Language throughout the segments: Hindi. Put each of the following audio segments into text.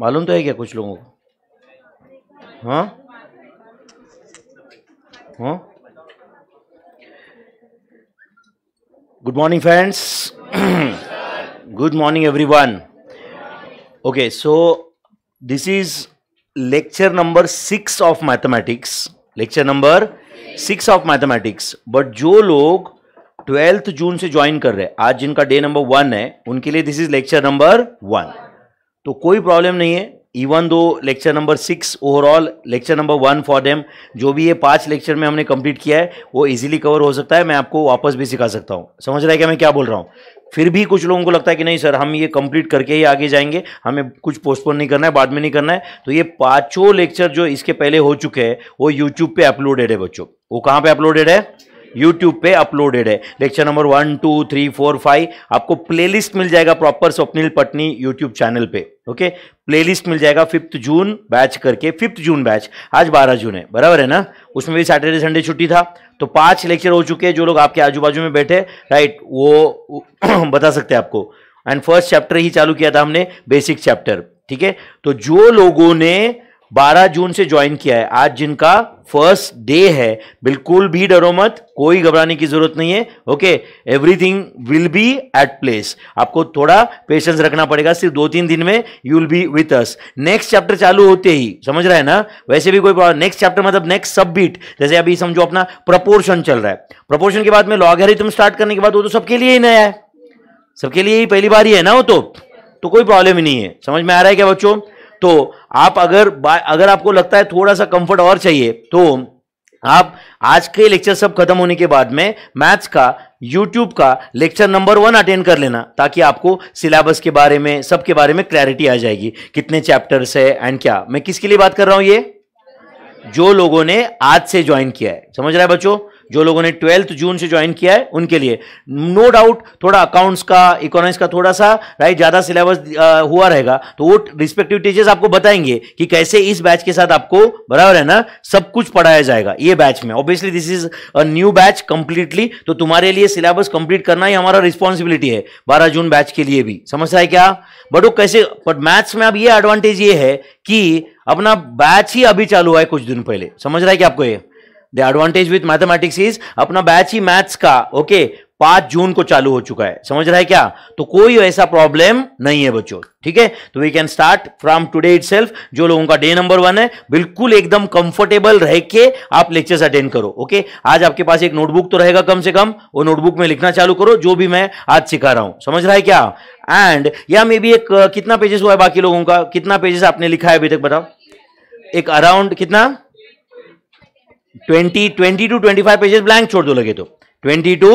मालूम तो है क्या कुछ लोगों को हाँ हाँ good morning friends good morning everyone okay so this is lecture number six of mathematics lecture number six of mathematics but जो लोग ट्वेल्थ जून से ज्वाइन कर रहे हैं आज जिनका डे नंबर वन है उनके लिए this is lecture number one तो कोई प्रॉब्लम नहीं है इवन e दो lecture number six overall lecture number one for them जो भी ये पांच लेक्चर में हमने कंप्लीट किया है वो इजीली कवर हो सकता है मैं आपको वापस भी सिखा सकता हूँ समझ रहा है क्या मैं क्या बोल रहा हूँ फिर भी कुछ लोगों को लगता है कि नहीं सर हम ये कंप्लीट करके ही आगे जाएंगे हमें कुछ पोस्टपोन नहीं करना है बाद में नहीं करना है तो ये पांचों लेक्चर जो इसके पहले हो चुके हैं वो यूट्यूब पर अपलोडेड है बच्चों वो कहाँ पर अपलोडेड है यूट्यूब पे अपलोडेड है lecture number one two three four five आपको प्लेलिस्ट मिल जाएगा proper Swapnil Patni YouTube channel पे ओके प्लेलिस्ट मिल जाएगा फिफ्थ जून बैच करके फिफ्थ जून बैच आज बारह जून है बराबर है ना उसमें भी सैटरडे संडे छुट्टी था तो पांच लेक्चर हो चुके हैं जो लोग आपके आजू बाजू में बैठे राइट वो बता सकते हैं आपको एंड फर्स्ट चैप्टर ही चालू किया था हमने बेसिक चैप्टर ठीक है तो जो लोगों ने 12 जून से ज्वाइन किया है आज जिनका फर्स्ट डे है बिल्कुल भी डरो मत कोई घबराने की जरूरत नहीं है okay everything will be at place आपको थोड़ा पेशेंस रखना पड़ेगा सिर्फ दो तीन दिन में you will be with us next chapter चालू होते ही समझ रहा है ना वैसे भी कोई नेक्स्ट चैप्टर मतलब नेक्स्ट सब बीट जैसे अभी समझो अपना प्रपोर्शन चल रहा है प्रपोर्शन के बाद में लॉगरिथम स्टार्ट करने के बाद वो तो सबके लिए ही नया है सबके लिए ही पहली बार ही है ना वो तो, तो कोई प्रॉब्लम ही नहीं है समझ में आ रहा है क्या बच्चों तो आप अगर अगर आपको लगता है थोड़ा सा कंफर्ट और चाहिए तो आप आज के लेक्चर सब खत्म होने के बाद में मैथ्स का यूट्यूब का लेक्चर नंबर वन अटेंड कर लेना ताकि आपको सिलेबस के बारे में सब के बारे में क्लैरिटी आ जाएगी कितने चैप्टर्स है एंड क्या मैं किसके लिए बात कर रहा हूं ये जो लोगों ने आज से ज्वाइन किया है समझ रहा है बच्चों जो लोगों ने ट्वेल्थ जून से ज्वाइन किया है उनके लिए नो no डाउट थोड़ा अकाउंट्स का इकोनॉमिक्स का थोड़ा सा राइट ज़्यादा सिलेबस हुआ रहेगा तो वो रिस्पेक्टिव टीचर्स आपको बताएंगे कि कैसे इस बैच के साथ आपको बराबर है ना सब कुछ पढ़ाया जाएगा ये बैच में obviously this is a new batch completely तो तुम्हारे लिए सिलेबस कंप्लीट करना ही हमारा रिस्पॉन्सिबिलिटी है बारह जून बैच के लिए भी समझता है क्या बट वो कैसे बट मैथ्स में अब ये एडवांटेज ये है कि अपना बैच ही अभी चालू हुआ है कुछ दिन पहले समझ रहा है क्या आपको ये the advantage with mathematics is अपना बैच ही मैथ्स का ओके okay, पांच जून को चालू हो चुका है समझ रहा है क्या तो कोई ऐसा प्रॉब्लम नहीं है बच्चों ठीक है तो we can start from today it जो लोगों का डे नंबर वन है बिल्कुल एकदम कंफर्टेबल रह के आप लेक्चर्स अटेंड करो ओके आज आपके पास एक नोटबुक तो रहेगा कम से कम वो नोटबुक में लिखना चालू करो जो भी मैं आज सिखा रहा हूं समझ रहा है क्या एंड या मे बी एक कितना पेजेस हुआ है बाकी लोगों का कितना पेजेस आपने लिखा है अभी तक बताओ एक अराउंड कितना twenty twenty two twenty five pages blank छोड़ दो लगे तो twenty two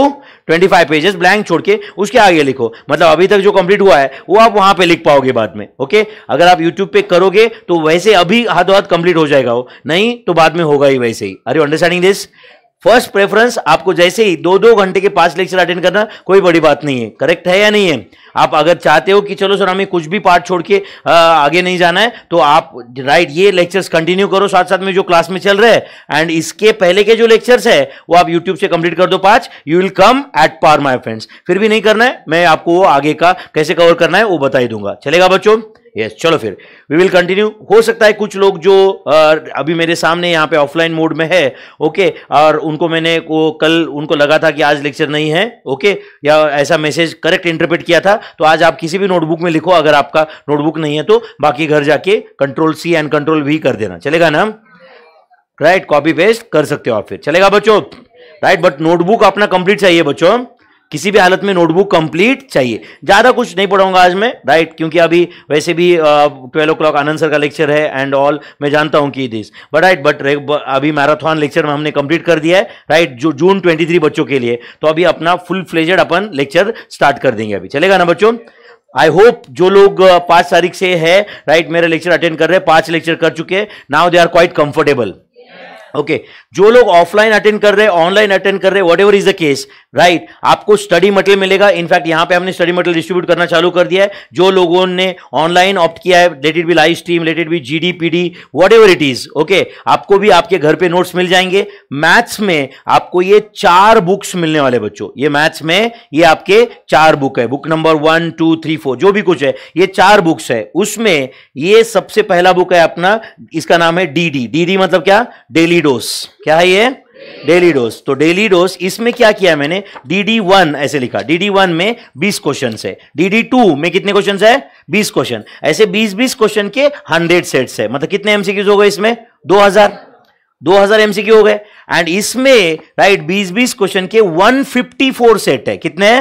twenty five pages blank छोड़ के उसके आगे लिखो मतलब अभी तक जो कंप्लीट हुआ है वो आप वहां पे लिख पाओगे बाद में ओके अगर आप यूट्यूब पे करोगे तो वैसे अभी हाथों हाथ कंप्लीट हो जाएगा वो नहीं तो बाद में होगा ही वैसे ही अरे अंडरस्टैंडिंग दिस फर्स्ट प्रेफरेंस आपको जैसे ही दो दो घंटे के पांच लेक्चर अटेंड करना कोई बड़ी बात नहीं है करेक्ट है या नहीं है आप अगर चाहते हो कि चलो सर हमें कुछ भी पार्ट छोड़ के आगे नहीं जाना है तो आप राइट ये लेक्चर्स कंटिन्यू करो साथ साथ में जो क्लास में चल रहे हैं एंड इसके पहले के जो लेक्चर्स है वो आप यूट्यूब से कंप्लीट कर दो पांच you will come at par my friends फिर भी नहीं करना है मैं आपको वो आगे का कैसे कवर करना है वो बताई दूंगा चलेगा बच्चों यस चलो फिर वी विल कंटिन्यू हो सकता है कुछ लोग जो अभी मेरे सामने यहाँ पे ऑफलाइन मोड में है ओके और उनको मैंने वो कल उनको लगा था कि आज लेक्चर नहीं है ओके या ऐसा मैसेज करेक्ट इंटरप्रेट किया था तो आज आप किसी भी नोटबुक में लिखो अगर आपका नोटबुक नहीं है तो बाकी घर जाके control C and control V कर देना चलेगा ना राइट कॉपी पेस्ट कर सकते हो आप फिर चलेगा बच्चों राइट बट नोटबुक अपना कंप्लीट चाहिए बच्चों किसी भी हालत में नोटबुक कंप्लीट चाहिए ज़्यादा कुछ नहीं पढ़ाऊंगा आज मैं राइट क्योंकि अभी वैसे भी twelve o'clock Anand sir का लेक्चर है एंड ऑल मैं जानता हूं कि दिस बट राइट बट अभी मैराथन लेक्चर में हमने कंप्लीट कर दिया है राइट जो जून ट्वेंटी थ्री बच्चों के लिए तो अभी अपना फुल फ्लेजेड अपन लेक्चर स्टार्ट कर देंगे अभी चलेगा ना बच्चों आई होप जो लोग पांच तारीख से है राइट मेरा लेक्चर अटेंड कर रहे हैं पांच लेक्चर कर चुके हैं now they are quite comfortable okay okay. जो लोग ऑफलाइन अटेंड कर रहे हैं ऑनलाइन अटेंड कर रहे हैं whatever is the case right आपको स्टडी मटेरियल मिलेगा इनफैक्ट यहां पे हमने स्टडी मटेरियल डिस्ट्रीब्यूट करना चालू कर दिया है जो लोगों ने ऑनलाइन ऑप्ट किया है let it be live stream let it be G D P D whatever it is okay आपको भी आपके घर पे नोट्स मिल जाएंगे मैथ्स में आपको ये चार बुक्स मिलने वाले बच्चों ये मैथ्स में ये आपके चार बुक है book number one two three four जो भी कुछ है ये चार बुक्स है उसमें ये सबसे पहला बुक है अपना इसका नाम है डी डी डी डी मतलब क्या डेली डोज क्या है ये डेली डोज तो डेली डोज इसमें क्या किया मैंने डीडी वन ऐसे लिखा डीडी वन में बीस क्वेश्चन है डीडी टू में कितने क्वेश्चन है बीस क्वेश्चन ऐसे बीस बीस क्वेश्चन के हंड्रेड सेट्स है मतलब कितने एमसीक्यूज हो गए इसमें दो हजार दो हजार एमसीक्यू हो गए एंड इसमें राइट बीस बीस क्वेश्चन के वन फिफ्टी फोर सेट है कितने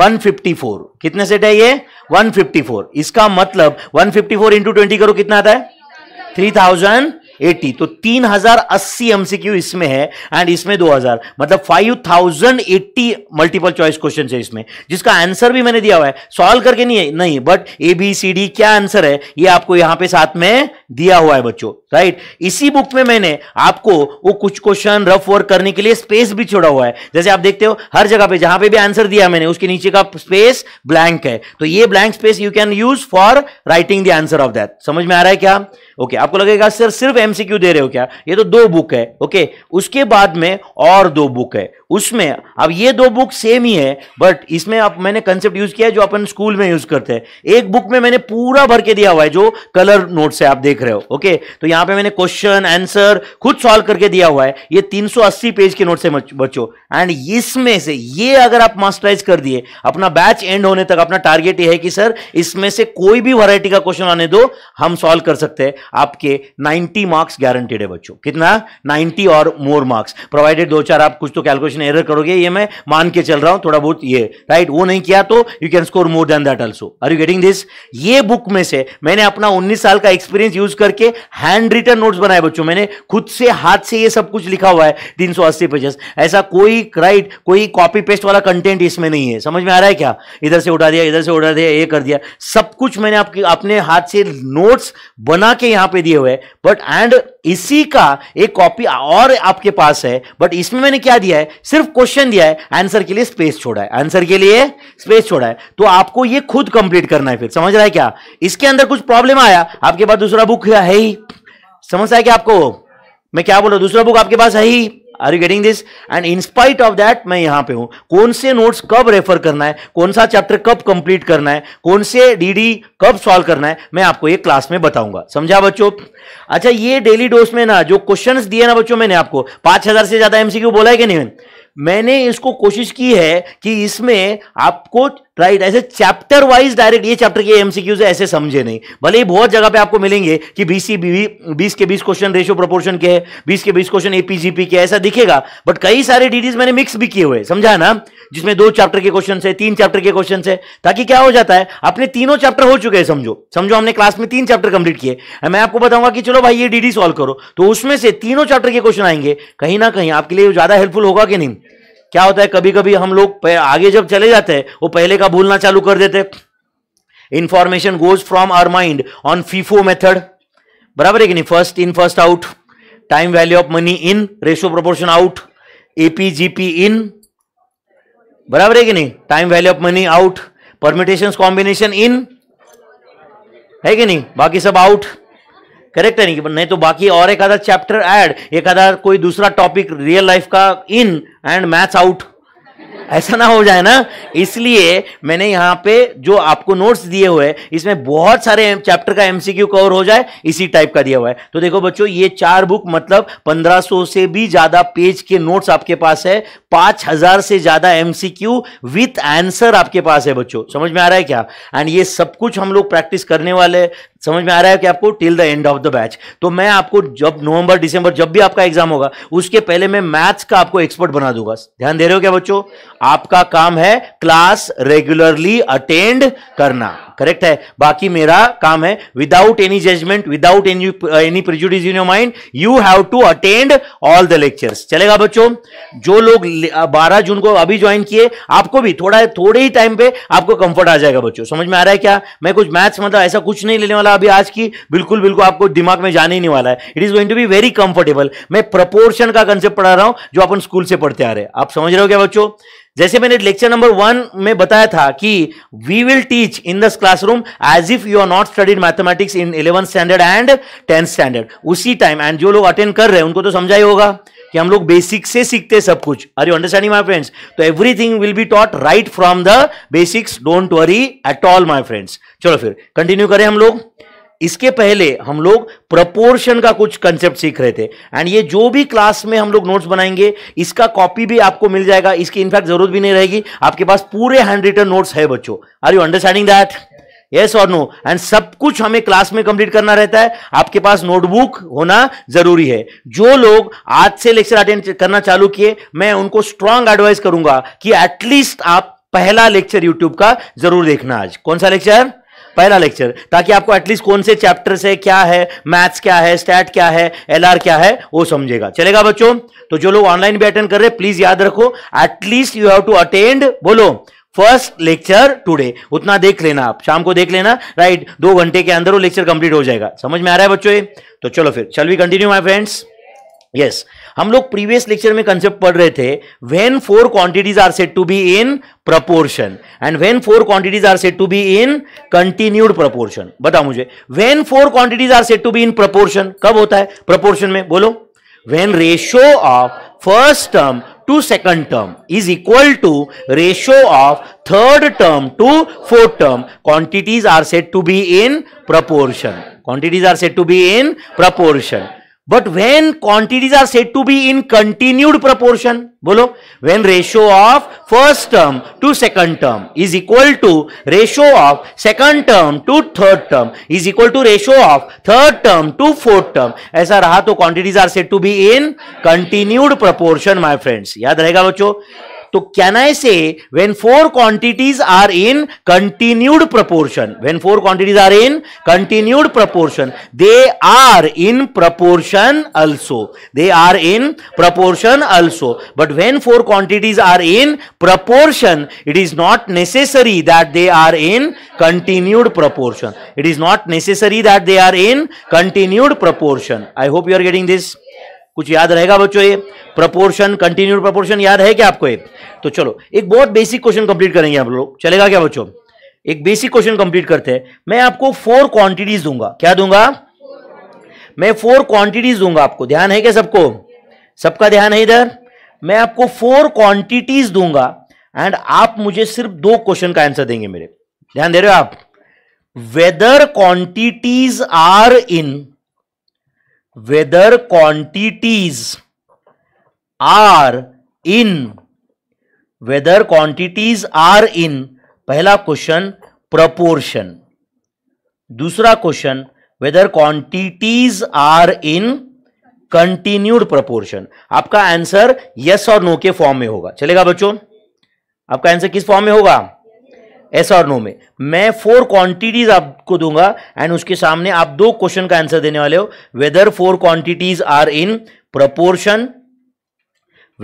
154 कितने सेट है ये 154 इसका मतलब 154 फिफ्टी फोर इंटू ट्वेंटी करो कितना आता है 3000 एटी तो तीन हजार अस्सी एमसीक्यू इसमें है एंड इसमें दो हजार मतलब five thousand eighty multiple choice question है इसमें जिसका आंसर भी मैंने दिया हुआ है सॉल्व करके नहीं है नहीं but A B C D क्या आंसर है ये आपको यहां पे साथ में दिया हुआ है बच्चों राइट इसी बुक में मैंने आपको वो कुछ क्वेश्चन रफ वर्क करने के लिए स्पेस भी छोड़ा हुआ है जैसे आप देखते हो हर जगह पे जहां पे भी आंसर दिया मैंने उसके नीचे का स्पेस ब्लैंक है तो ये blank space you can use for writing the answer of that समझ में आ रहा है क्या ओके आपको लगेगा सर सिर्फ एमसीक्यू दे रहे हो क्या ये तो दो बुक है ओके उसके बाद में और दो बुक है उसमें अब ये दो बुक सेम ही है बट इसमें आप मैंने कंसेप्ट यूज किया है जो अपन स्कूल में यूज करते हैं एक बुक में मैंने पूरा भर के दिया हुआ है जो कलर नोट से आप देख रहे हो ओके तो यहां पे मैंने क्वेश्चन आंसर खुद सॉल्व करके दिया हुआ है ये 380 पेज के नोट से बचो एंड इसमें से ये अगर आप मास्टराइज कर दिए अपना बैच एंड होने तक अपना टारगेट ये है कि सर इसमें से कोई भी वराइटी का क्वेश्चन आने दो हम सॉल्व कर सकते हैं आपके नाइनटी मार्क्स गारंटेड है बच्चों कितना नाइनटी और मोर मार्क्स प्रोवाइडेड दो चार आप कुछ तो कैलकुलेशन एरर करोगे ये मैं मान के चल रहा हूं थोड़ा बहुत ये राइट वो नहीं किया तो you can score more than that also are you getting this ये बुक में से मैंने अपना उन्नीस साल का एक्सपीरियंस यूज करके हैंड रिटर्न नोट्स बनाए बच्चों मैंने खुद से हाथ से ये सब कुछ लिखा हुआ है तीन पेजेस ऐसा कोई राइट कोई कॉपी पेस्ट वाला कंटेंट इसमें नहीं है समझ में आ रहा है क्या इधर से उठा दिया इधर से उठा दिया ये कर दिया सब कुछ मैंने आपके अपने हाथ से नोट्स बना के यहां पे दिए हुए बट एंड इसी का एक कॉपी और आपके पास है बट इसमें मैंने क्या दिया है सिर्फ क्वेश्चन दिया है आंसर के लिए स्पेस छोड़ा है आंसर के लिए स्पेस छोड़ा है तो आपको ये खुद कंप्लीट करना है फिर समझ रहा है क्या इसके अंदर कुछ प्रॉब्लम आया आपके पास दूसरा बुक है ही समझ है क्या आपको मैं क्या बोल रहा हूं दूसरा बुक आपके पास है ही are you getting this and in spite of that मैं यहां पे हूं कौन से नोट्स कब रेफर करना है कौन सा चैप्टर कब कंप्लीट करना है कौन से डीडी कब सॉल्व करना है मैं आपको ये क्लास में बताऊंगा समझा बच्चों अच्छा ये डेली डोज में ना जो क्वेश्चन दिए ना बच्चों मैंने आपको पांच हजार से ज्यादा एमसीक्यू बोला है कि नहीं मैंने इसको कोशिश की है कि इसमें आपको राइट right, ऐसे चैप्टर वाइज डायरेक्ट ये चैप्टर के एमसीक्यूज ऐसे समझे नहीं भले ही बहुत जगह पे आपको मिलेंगे कि बीसी बीस के बीस क्वेश्चन रेशियो प्रोपोर्शन के है बीस के बीस क्वेश्चन एपीजीपी के ऐसा दिखेगा बट कई सारे डीटीज मैंने मिक्स भी किए हुए समझा ना जिसमें दो चैप्टर के क्वेश्चन है तीन चैप्टर के क्वेश्चन है ताकि क्या हो जाता है अपने तीनों चैप्टर हो चुके हैं समझो समझो हमने क्लास में तीन चैप्टर कंप्लीट किए मैं आपको बताऊंगा कि चलो भाई ये डीडी सॉल्व करो तो उसमें से तीनों चैप्टर के क्वेश्चन आएंगे कहीं ना कहीं आपके लिए ज्यादा हेल्पफुल होगा कि नहीं क्या होता है कभी कभी हम लोग आगे जब चले जाते हैं वो पहले का भूलना चालू कर देते information goes from our mind on FIFO method बराबर है कि नहीं first in first out time value of money in ratio proportion out AP GP in बराबर है कि नहीं time value of money out permutation combination in है कि नहीं बाकी सब आउट करेक्ट है नहीं नहीं तो बाकी और एक आधा चैप्टर ऐड एक आधा कोई दूसरा टॉपिक रियल लाइफ का इन एंड मैथ्स आउट ऐसा ना हो जाए ना इसलिए मैंने यहां पे जो आपको नोट्स दिए हुए इसमें बहुत सारे चैप्टर का एमसीक्यू कवर हो जाए इसी टाइप का दिया हुआ है तो देखो बच्चों ये चार बुक मतलब 1500 से भी ज्यादा पेज के नोट्स आपके पास है 5000 से ज्यादा एमसीक्यू विथ आंसर आपके पास है बच्चों समझ में आ रहा है क्या एंड ये सब कुछ हम लोग प्रैक्टिस करने वाले समझ में आ रहा है कि आपको till the end of the batch तो मैं आपको जब नवंबर दिसंबर जब भी आपका एग्जाम होगा उसके पहले मैं मैथ्स का आपको एक्सपर्ट बना दूंगा ध्यान दे रहे हो क्या बच्चों आपका काम है क्लास रेगुलरली अटेंड करना करेक्ट है बाकी मेरा काम है without any judgement without any any prejudice in your mind you have to attend all the lectures चलेगा बच्चों जो लोग 12 जून को अभी ज्वाइन किए आपको भी थोड़ा थोड़े ही टाइम पे आपको कंफर्ट आ जाएगा बच्चों समझ में आ रहा है क्या मैं कुछ मैथ्स मतलब ऐसा कुछ नहीं लेने वाला अभी आज की बिल्कुल बिल्कुल आपको दिमाग में जाने ही नहीं वाला है it is going to be very comfortable मैं प्रपोर्शन का कंसेप्ट पढ़ा रहा हूं जो अपन स्कूल से पढ़ते आ रहे हैं आप समझ रहे हो क्या बच्चों जैसे मैंने लेक्चर नंबर वन में बताया था कि we will teach in this classroom as if you are not studied mathematics in eleven standard and tenth standard उसी टाइम एंड जो लोग अटेंड कर रहे हैं उनको तो समझा ही होगा कि हम लोग बेसिक से सीखते सब कुछ are you understanding my friends तो everything will be taught right from the basics don't worry at all my friends चलो फिर कंटिन्यू करें हम लोग इसके पहले हम लोग प्रपोर्शन का कुछ कंसेप्ट सीख रहे थे एंड ये जो भी क्लास में हम लोग नोट्स बनाएंगे इसका कॉपी भी आपको मिल जाएगा इसकी इनफैक्ट जरूरत भी नहीं रहेगी आपके पास पूरे हैंड रिटर्न नोट्स है बच्चों are you understanding that yes और नो एंड सब कुछ हमें क्लास में कंप्लीट करना रहता है आपके पास नोटबुक होना जरूरी है जो लोग आज से लेक्चर अटेंड करना चालू किए मैं उनको स्ट्रांग एडवाइस करूंगा कि एटलीस्ट आप पहला लेक्चर यूट्यूब का जरूर देखना आज कौन सा लेक्चर पहला लेक्चर ताकि आपको एटलीस्ट कौन से चैप्टर से क्या है मैथ्स क्या है स्टैट क्या है एल क्या है वो समझेगा चलेगा बच्चों तो जो लोग ऑनलाइन भी अटेंड कर रहे प्लीज याद रखो at least you have to attend बोलो फर्स्ट लेक्चर टुडे उतना देख लेना आप शाम को देख लेना राइट दो घंटे के अंदर वो लेक्चर कंप्लीट हो जाएगा समझ में आ रहा है बच्चों ये तो चलो फिर चल we continue my friends yes yes. हम लोग प्रीवियस लेक्चर में कंसेप्ट पढ़ रहे थे when four quantities are set to be in proportion and when four quantities are set to be in continued proportion बताओ मुझे when four quantities are set to be in proportion कब होता है प्रपोर्शन में बोलो when ratio of first term to second term is equal to ratio of third term to fourth term quantities are set to be in proportion quantities are set to be in proportion but when quantities are set to be in continued proportion बोलो when ratio of first term to second term is equal to ratio of second term to third term is equal to ratio of third term to fourth term ऐसा रहा तो quantities are set to be in continued proportion my friends याद रहेगा बच्चों So can I say when four quantities are in continued proportion, when four quantities are in continued proportion, they are in proportion also. They are in proportion also. But when four quantities are in proportion, it is not necessary that they are in continued proportion. It is not necessary that they are in continued proportion. I hope you are getting this. कुछ याद रहेगा बच्चों ये प्रपोर्शन कंटिन्यू प्रपोर्शन याद है क्या आपको ये तो चलो एक बहुत बेसिक क्वेश्चन कंप्लीट करेंगे आप लोग चलेगा क्या बच्चों एक बेसिक क्वेश्चन कंप्लीट करते हैं मैं आपको फोर क्वांटिटीज दूंगा क्या दूंगा मैं फोर क्वांटिटीज दूंगा आपको ध्यान है क्या सबको सबका ध्यान है इधर मैं आपको फोर क्वांटिटीज दूंगा एंड आप मुझे सिर्फ दो क्वेश्चन का आंसर देंगे मेरे ध्यान दे रहे हो आप whether quantities are in whether quantities are in whether quantities are in पहला क्वेश्चन प्रपोर्शन दूसरा question whether quantities are in continued proportion आपका आंसर यस और नो के फॉर्म में होगा चलेगा बच्चों आपका आंसर किस फॉर्म में होगा एस और नो में मैं फोर क्वांटिटीज आपको दूंगा एंड उसके सामने आप दो क्वेश्चन का आंसर देने वाले हो whether four quantities are in proportion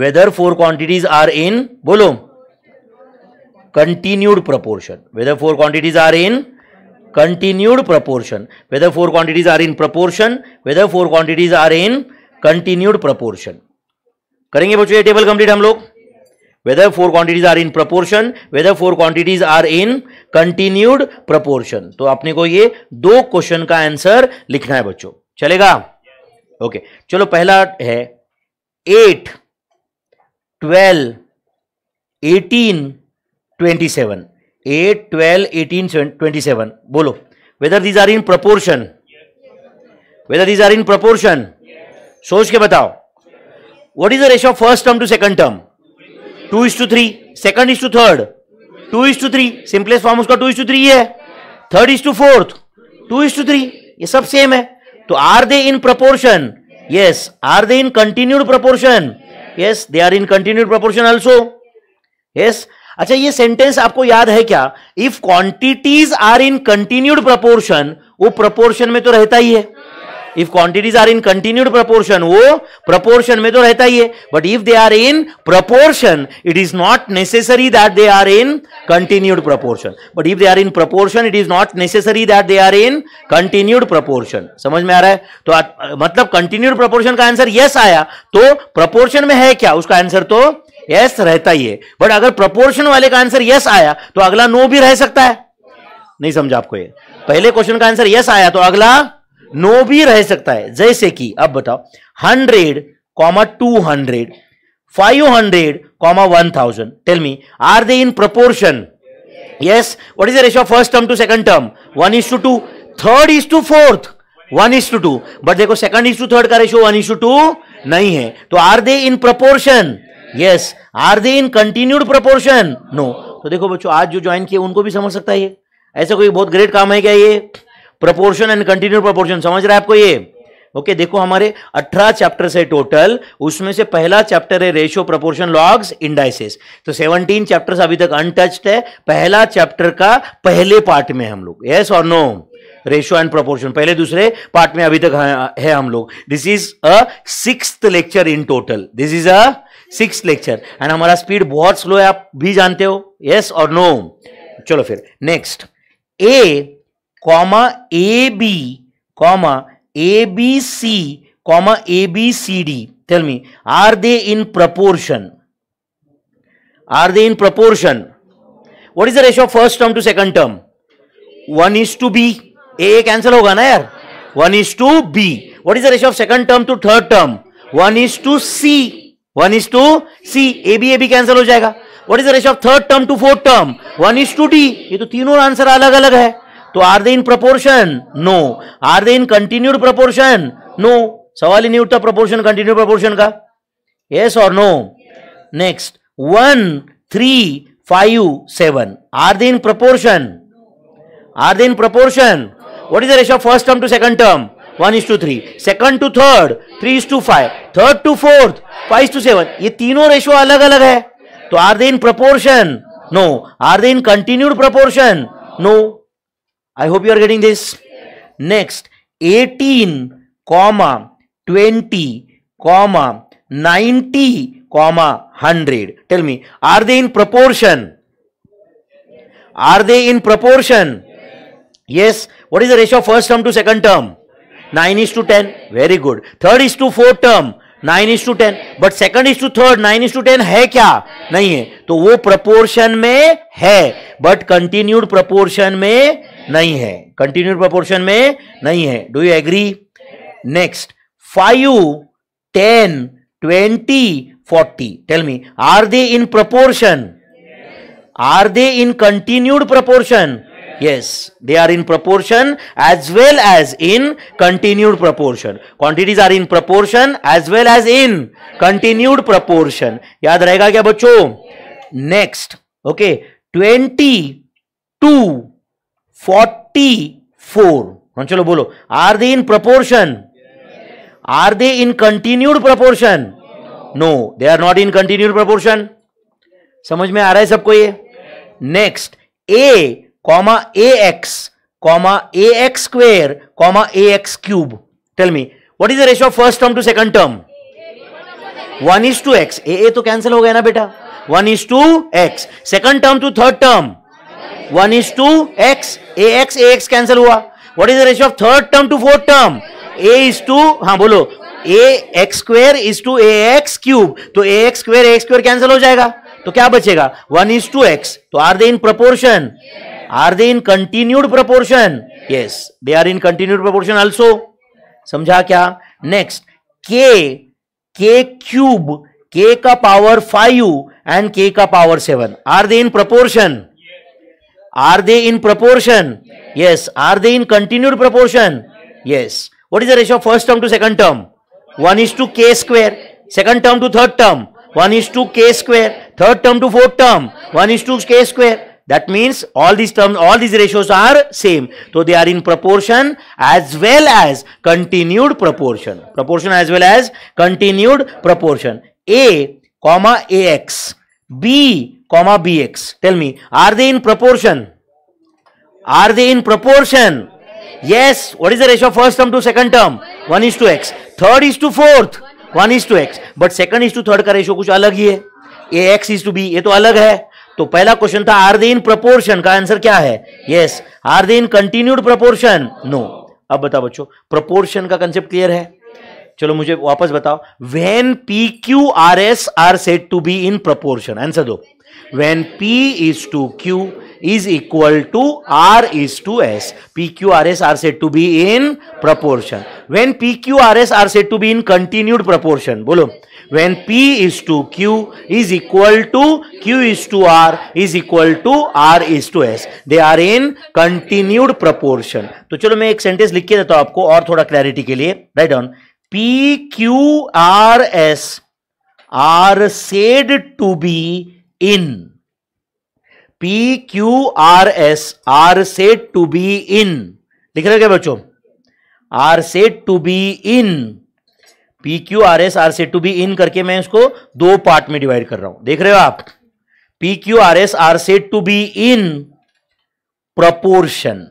whether four quantities are in बोलो continued proportion whether four quantities are in continued proportion whether four quantities are in proportion whether four quantities are in continued proportion करेंगे बच्चों ये टेबल कंप्लीट हम लोग whether four quantities are in proportion whether four quantities are in continued proportion तो आपने को ये दो क्वेश्चन का आंसर लिखना है बच्चों चलेगा ओके okay. चलो पहला है eight twelve eighteen twenty seven eight twelve eighteen twenty seven बोलो whether these are in proportion whether these are in proportion सोच के बताओ what is the ratio first term to second term two is to three second is to third two is to three simplest form उसका टू इज टू थ्री है third is to fourth two is to three ये सब सेम है तो are they in proportion yes are they in continued proportion yes they are in continued proportion also yes अच्छा ये सेंटेंस आपको याद है क्या if quantities are in continued proportion वो प्रपोर्शन में तो रहता ही है if quantities are in continued proportion वो प्रपोर्शन में तो रहता ही है but if they are in proportion it is not necessary that they are in continued proportion but if they are in proportion it is not necessary that they are in continued proportion समझ में आ रहा है तो आ, मतलब कंटिन्यूड प्रपोर्शन का आंसर यस आया तो प्रपोर्शन में है क्या उसका आंसर तो यस yes रहता ही है बट अगर प्रपोर्शन वाले का आंसर यस आया तो अगला नो भी रह सकता है नहीं समझा आपको ये पहले क्वेश्चन का आंसर यस आया तो अगला नो भी रह सकता है जैसे कि अब बताओ hundred comma two hundred five hundred comma one thousand tell me are they in proportion yes what is the ratio first term to second term one is to two third is to fourth one is to two but देखो सेकंड इज टू थर्ड का ratio one is to two नहीं है तो are they in proportion yes are they in continued proportion no तो देखो बच्चों आज जो ज्वाइन किए उनको भी समझ सकता है ऐसा कोई बहुत ग्रेट काम है क्या ये प्रपोर्शन एंड कंटिन्यू प्रपोर्शन समझ रहा है आपको ये ओके okay, देखो हमारे 18 चैप्टर है टोटल उसमें से पहला चैप्टर है रेशियो प्रोपोर्शन लॉग्स इंडाइसेस तो 17 चैप्टर्स अभी तक अनटच्ड है पहला चैप्टर का पहले पार्ट में हम लोग यस और नो रेशियो एंड प्रोपोर्शन पहले दूसरे पार्ट में अभी तक है हम लोग this is a six lecture in total this is a six lecture and हमारा स्पीड बहुत स्लो है आप भी जानते हो यस और नो चलो फिर next A comma A B comma A B C comma A B C D tell me are they in proportion are they in proportion what is the ratio of first term to second term one is to B A cancel होगा ना यार one is to B what is the ratio of second term to third term one is to C one is to C A B A B cancel हो जाएगा what is the ratio of third term to fourth term one is to D ये तो तीनों आंसर अलग अलग है तो are they in proportion no are they in continued proportion no सवाल ही नहीं उठता प्रपोर्शन कंटिन्यू प्रपोर्शन का यस और no next one three five seven are they in proportion are they in proportion what is the ratio first term to second term one is to three second to third three is to five third to fourth five is to seven ये तीनों रेशो अलग अलग है तो are they in proportion no are they in continued proportion no I hope you are getting this next 18 comma 20 comma 90 comma 100 tell me are they in proportion are they in proportion yes what is the ratio of first term to second term 9 is to 10 very good third is to fourth term 9 is to 10 but second is to third 9 is to 10 है क्या नहीं है तो वो proportion में है but continued proportion में नहीं है कंटिन्यू प्रपोर्शन में नहीं है do you agree next five ten twenty forty tell me are they in proportion are they in continued proportion yes they are in proportion as well as in continued proportion quantities are in proportion as well as in continued proportion याद रहेगा क्या बच्चों next okay twenty two forty four हम चलो बोलो are they in proportion are they in continued proportion no they are not in continued proportion समझ में आ रहा है सबको ये next A comma a x comma a x square comma a x cube tell me what is the ratio of first term to second term one is to x a तो कैंसिल हो गया ना बेटा one is to x second term to third term one is to x a x a x cancel हुआ what is the ratio of third term to fourth term a is to हाँ बोलो a x square is to a x cube तो a x square a x square cancel हो जाएगा तो क्या बचेगा वन इज टू एक्स तो are they in proportion are they in continued proportion yes they are in continued proportion also समझा क्या नेक्स्ट के के क्यूब के का पावर फाइव एंड के का power seven are they in proportion Are they in proportion? Yes. yes. Are they in continued proportion? Yes. yes. What is the ratio of first term to second term? 1 is to k square. Second term to third term. 1 is to k square. Third term to fourth term. 1 is to k square. That means all these terms, all these ratios are same. So they are in proportion as well as continued proportion. Proportion as well as continued proportion. A, comma, AX. B, comma bx. Tell me, are they in proportion? Are they in proportion? Yes. What is the ratio of first term to second term? 1 is to x. Third is to fourth. 1 is to x. But second is to third का ratio कुछ अलग ही है a x is to b ये तो अलग है तो पहला क्वेश्चन था आर दे इन प्रपोर्शन का आंसर क्या है yes are they in continued proportion no अब बताओ बच्चों प्रपोर्शन का कंसेप्ट क्लियर है चलो मुझे वापस बताओ when p q r s are set to be in proportion answer दो when P is to Q is equal to R is to S. PQRS are said to be in proportion. When PQRS are said to be in continued proportion. Bolo. When P is to Q is equal to Q is to R is equal to R is to S. They are in continued proportion. तो चलो मैं एक सेंटेंस लिख के देता हूं आपको और थोड़ा क्लैरिटी के लिए write down p q r s are said to be in p q r s are said to be in लिख रहे क्या बच्चों are said to be in p q r s are said to be in करके मैं इसको दो पार्ट में डिवाइड कर रहा हूं देख रहे हो आप p q r s are said to be in proportion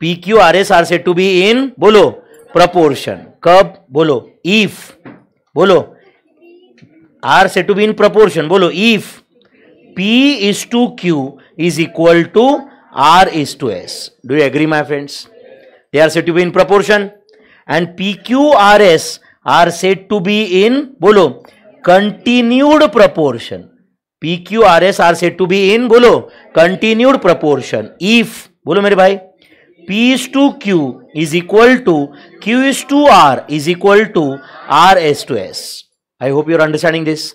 p q r s are said to be in बोलो प्रपोर्शन कब बोलो इफ बोलो are said to be in proportion बोलो if P is to Q is equal to R is to S. Do you agree my friends? They are said to be in proportion and PQRS are said to be in bolo continued proportion. PQRS are said to be in bolo continued proportion if bolo mere bhai P is to Q is equal to Q is to R is equal to R S to S. I hope you are understanding this.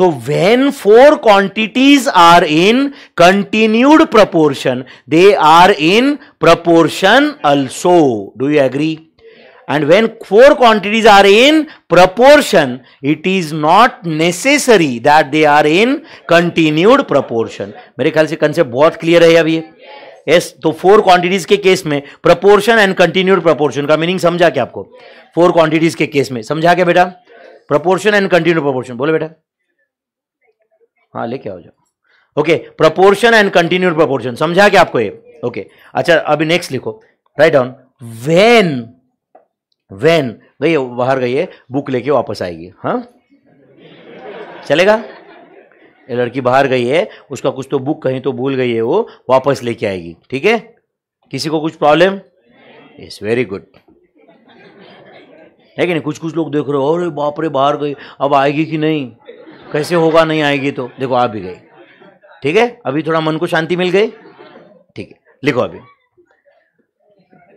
तो when four quantities are in continued proportion they are in proportion also do you agree and when four quantities are in proportion it is not necessary that they are in continued proportion मेरे ख्याल से कंसेप्ट बहुत क्लियर है अभी यस तो फोर क्वांटिटीज के केस में प्रोपोर्शन एंड कंटिन्यूड प्रोपोर्शन का मीनिंग समझा क्या आपको फोर क्वांटिटीज के केस में समझा क्या बेटा प्रोपोर्शन एंड कंटिन्यूड प्रोपोर्शन बोले बेटा हाँ लेके आओ जाओ okay proportion and continued proportion समझा क्या आपको ये ओके अच्छा अभी नेक्स्ट लिखो राइट डाउन वेन वेन गई बाहर गई है बुक लेके वापस आएगी हाँ चलेगा ये लड़की बाहर गई है उसका कुछ तो बुक कहीं तो भूल गई है वो वापस लेके आएगी ठीक है किसी को कुछ प्रॉब्लम इट्स वेरी गुड है कि नहीं कुछ कुछ लोग देख रहे हो अरे बाप रे बाहर गई अब आएगी कि नहीं कैसे होगा नहीं आएगी तो देखो आप भी गई ठीक है अभी थोड़ा मन को शांति मिल गई ठीक है लिखो अभी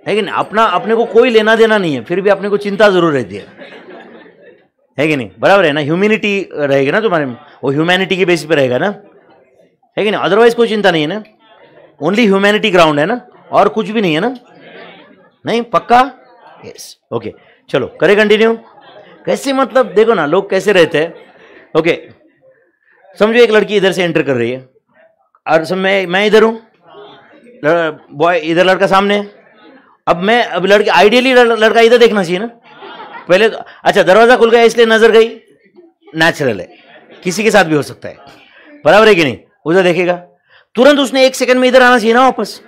है कि नहीं अपना अपने को कोई लेना देना नहीं है फिर भी अपने को चिंता जरूर रहती है है कि नहीं बराबर है ना ह्यूमिनिटी रहेगी ना तुम्हारे में वो ह्यूमैनिटी के बेसिस पे रहेगा ना है कि नहीं अदरवाइज कोई चिंता नहीं है ना ओनली ह्यूमैनिटी ग्राउंड है ना और कुछ भी नहीं है ना नहीं पक्का यस ओके चलो करे कंटिन्यू कैसे मतलब देखो ना लोग कैसे रहते हैं ओके समझो एक लड़की इधर से एंटर कर रही है और सब मैं मैं इधर हूँ बॉय इधर लड़का सामने है अब मैं अब लड़के आइडियली लड़का इधर देखना चाहिए ना पहले तो, अच्छा दरवाज़ा खुल गया इसलिए नज़र गई नेचुरल है किसी के साथ भी हो सकता है बराबर है कि नहीं उधर देखेगा तुरंत उसने एक सेकंड में इधर आना चाहिए ना वापस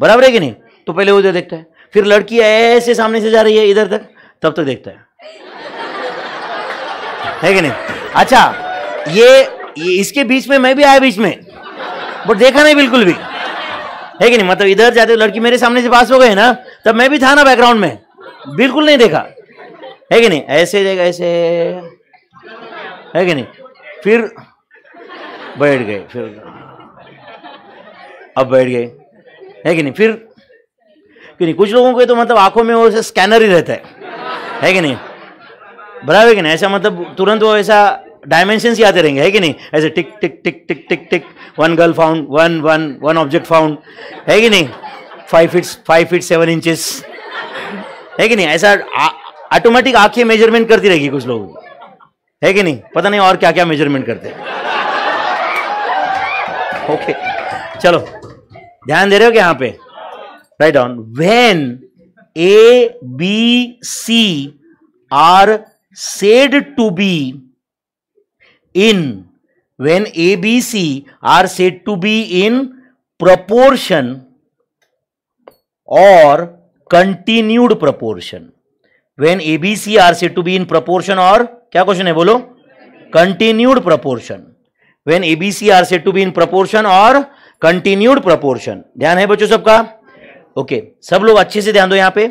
बराबर है कि नहीं तो पहले उधर देखता है फिर लड़की ऐसे सामने से जा रही है इधर तक तब तक तो देखता है है कि नहीं अच्छा ये, ये इसके बीच में मैं भी आया बीच में बट देखा नहीं बिल्कुल भी है कि नहीं मतलब इधर जाते लड़की मेरे सामने से पास हो गए ना तब मैं भी था ना बैकग्राउंड में बिल्कुल नहीं देखा है कि नहीं ऐसे जगह ऐसे है कि नहीं फिर बैठ गए फिर अब बैठ गए है कि नहीं फिर कि नहीं कुछ लोगों को तो मतलब आंखों में वो स्कैनर ही रहता है है कि नहीं बराबर कि नहीं ऐसा मतलब तुरंत वो ऐसा डायमेंशन ही आते रहेंगे है कि नहीं ऐसे tick tick tick tick tick tick one girl found one one one object found है कि नहीं five feet five feet seven inches है कि नहीं ऐसा ऑटोमेटिक आंखें मेजरमेंट करती रहेगी कुछ लोग है कि नहीं पता नहीं और क्या क्या मेजरमेंट करते हैं ओके चलो ध्यान दे रहे हो क्या यहां पे right on when a B c are said to be in when ABC are said to be in proportion or continued proportion. When ABC are said to be in proportion or क्या क्वेश्चन है बोलो continued proportion when ABC are set to be in proportion और कंटिन्यूड प्रपोर्शन ध्यान है बच्चों सबका ओके okay, सब लोग अच्छे से ध्यान दो यहां पे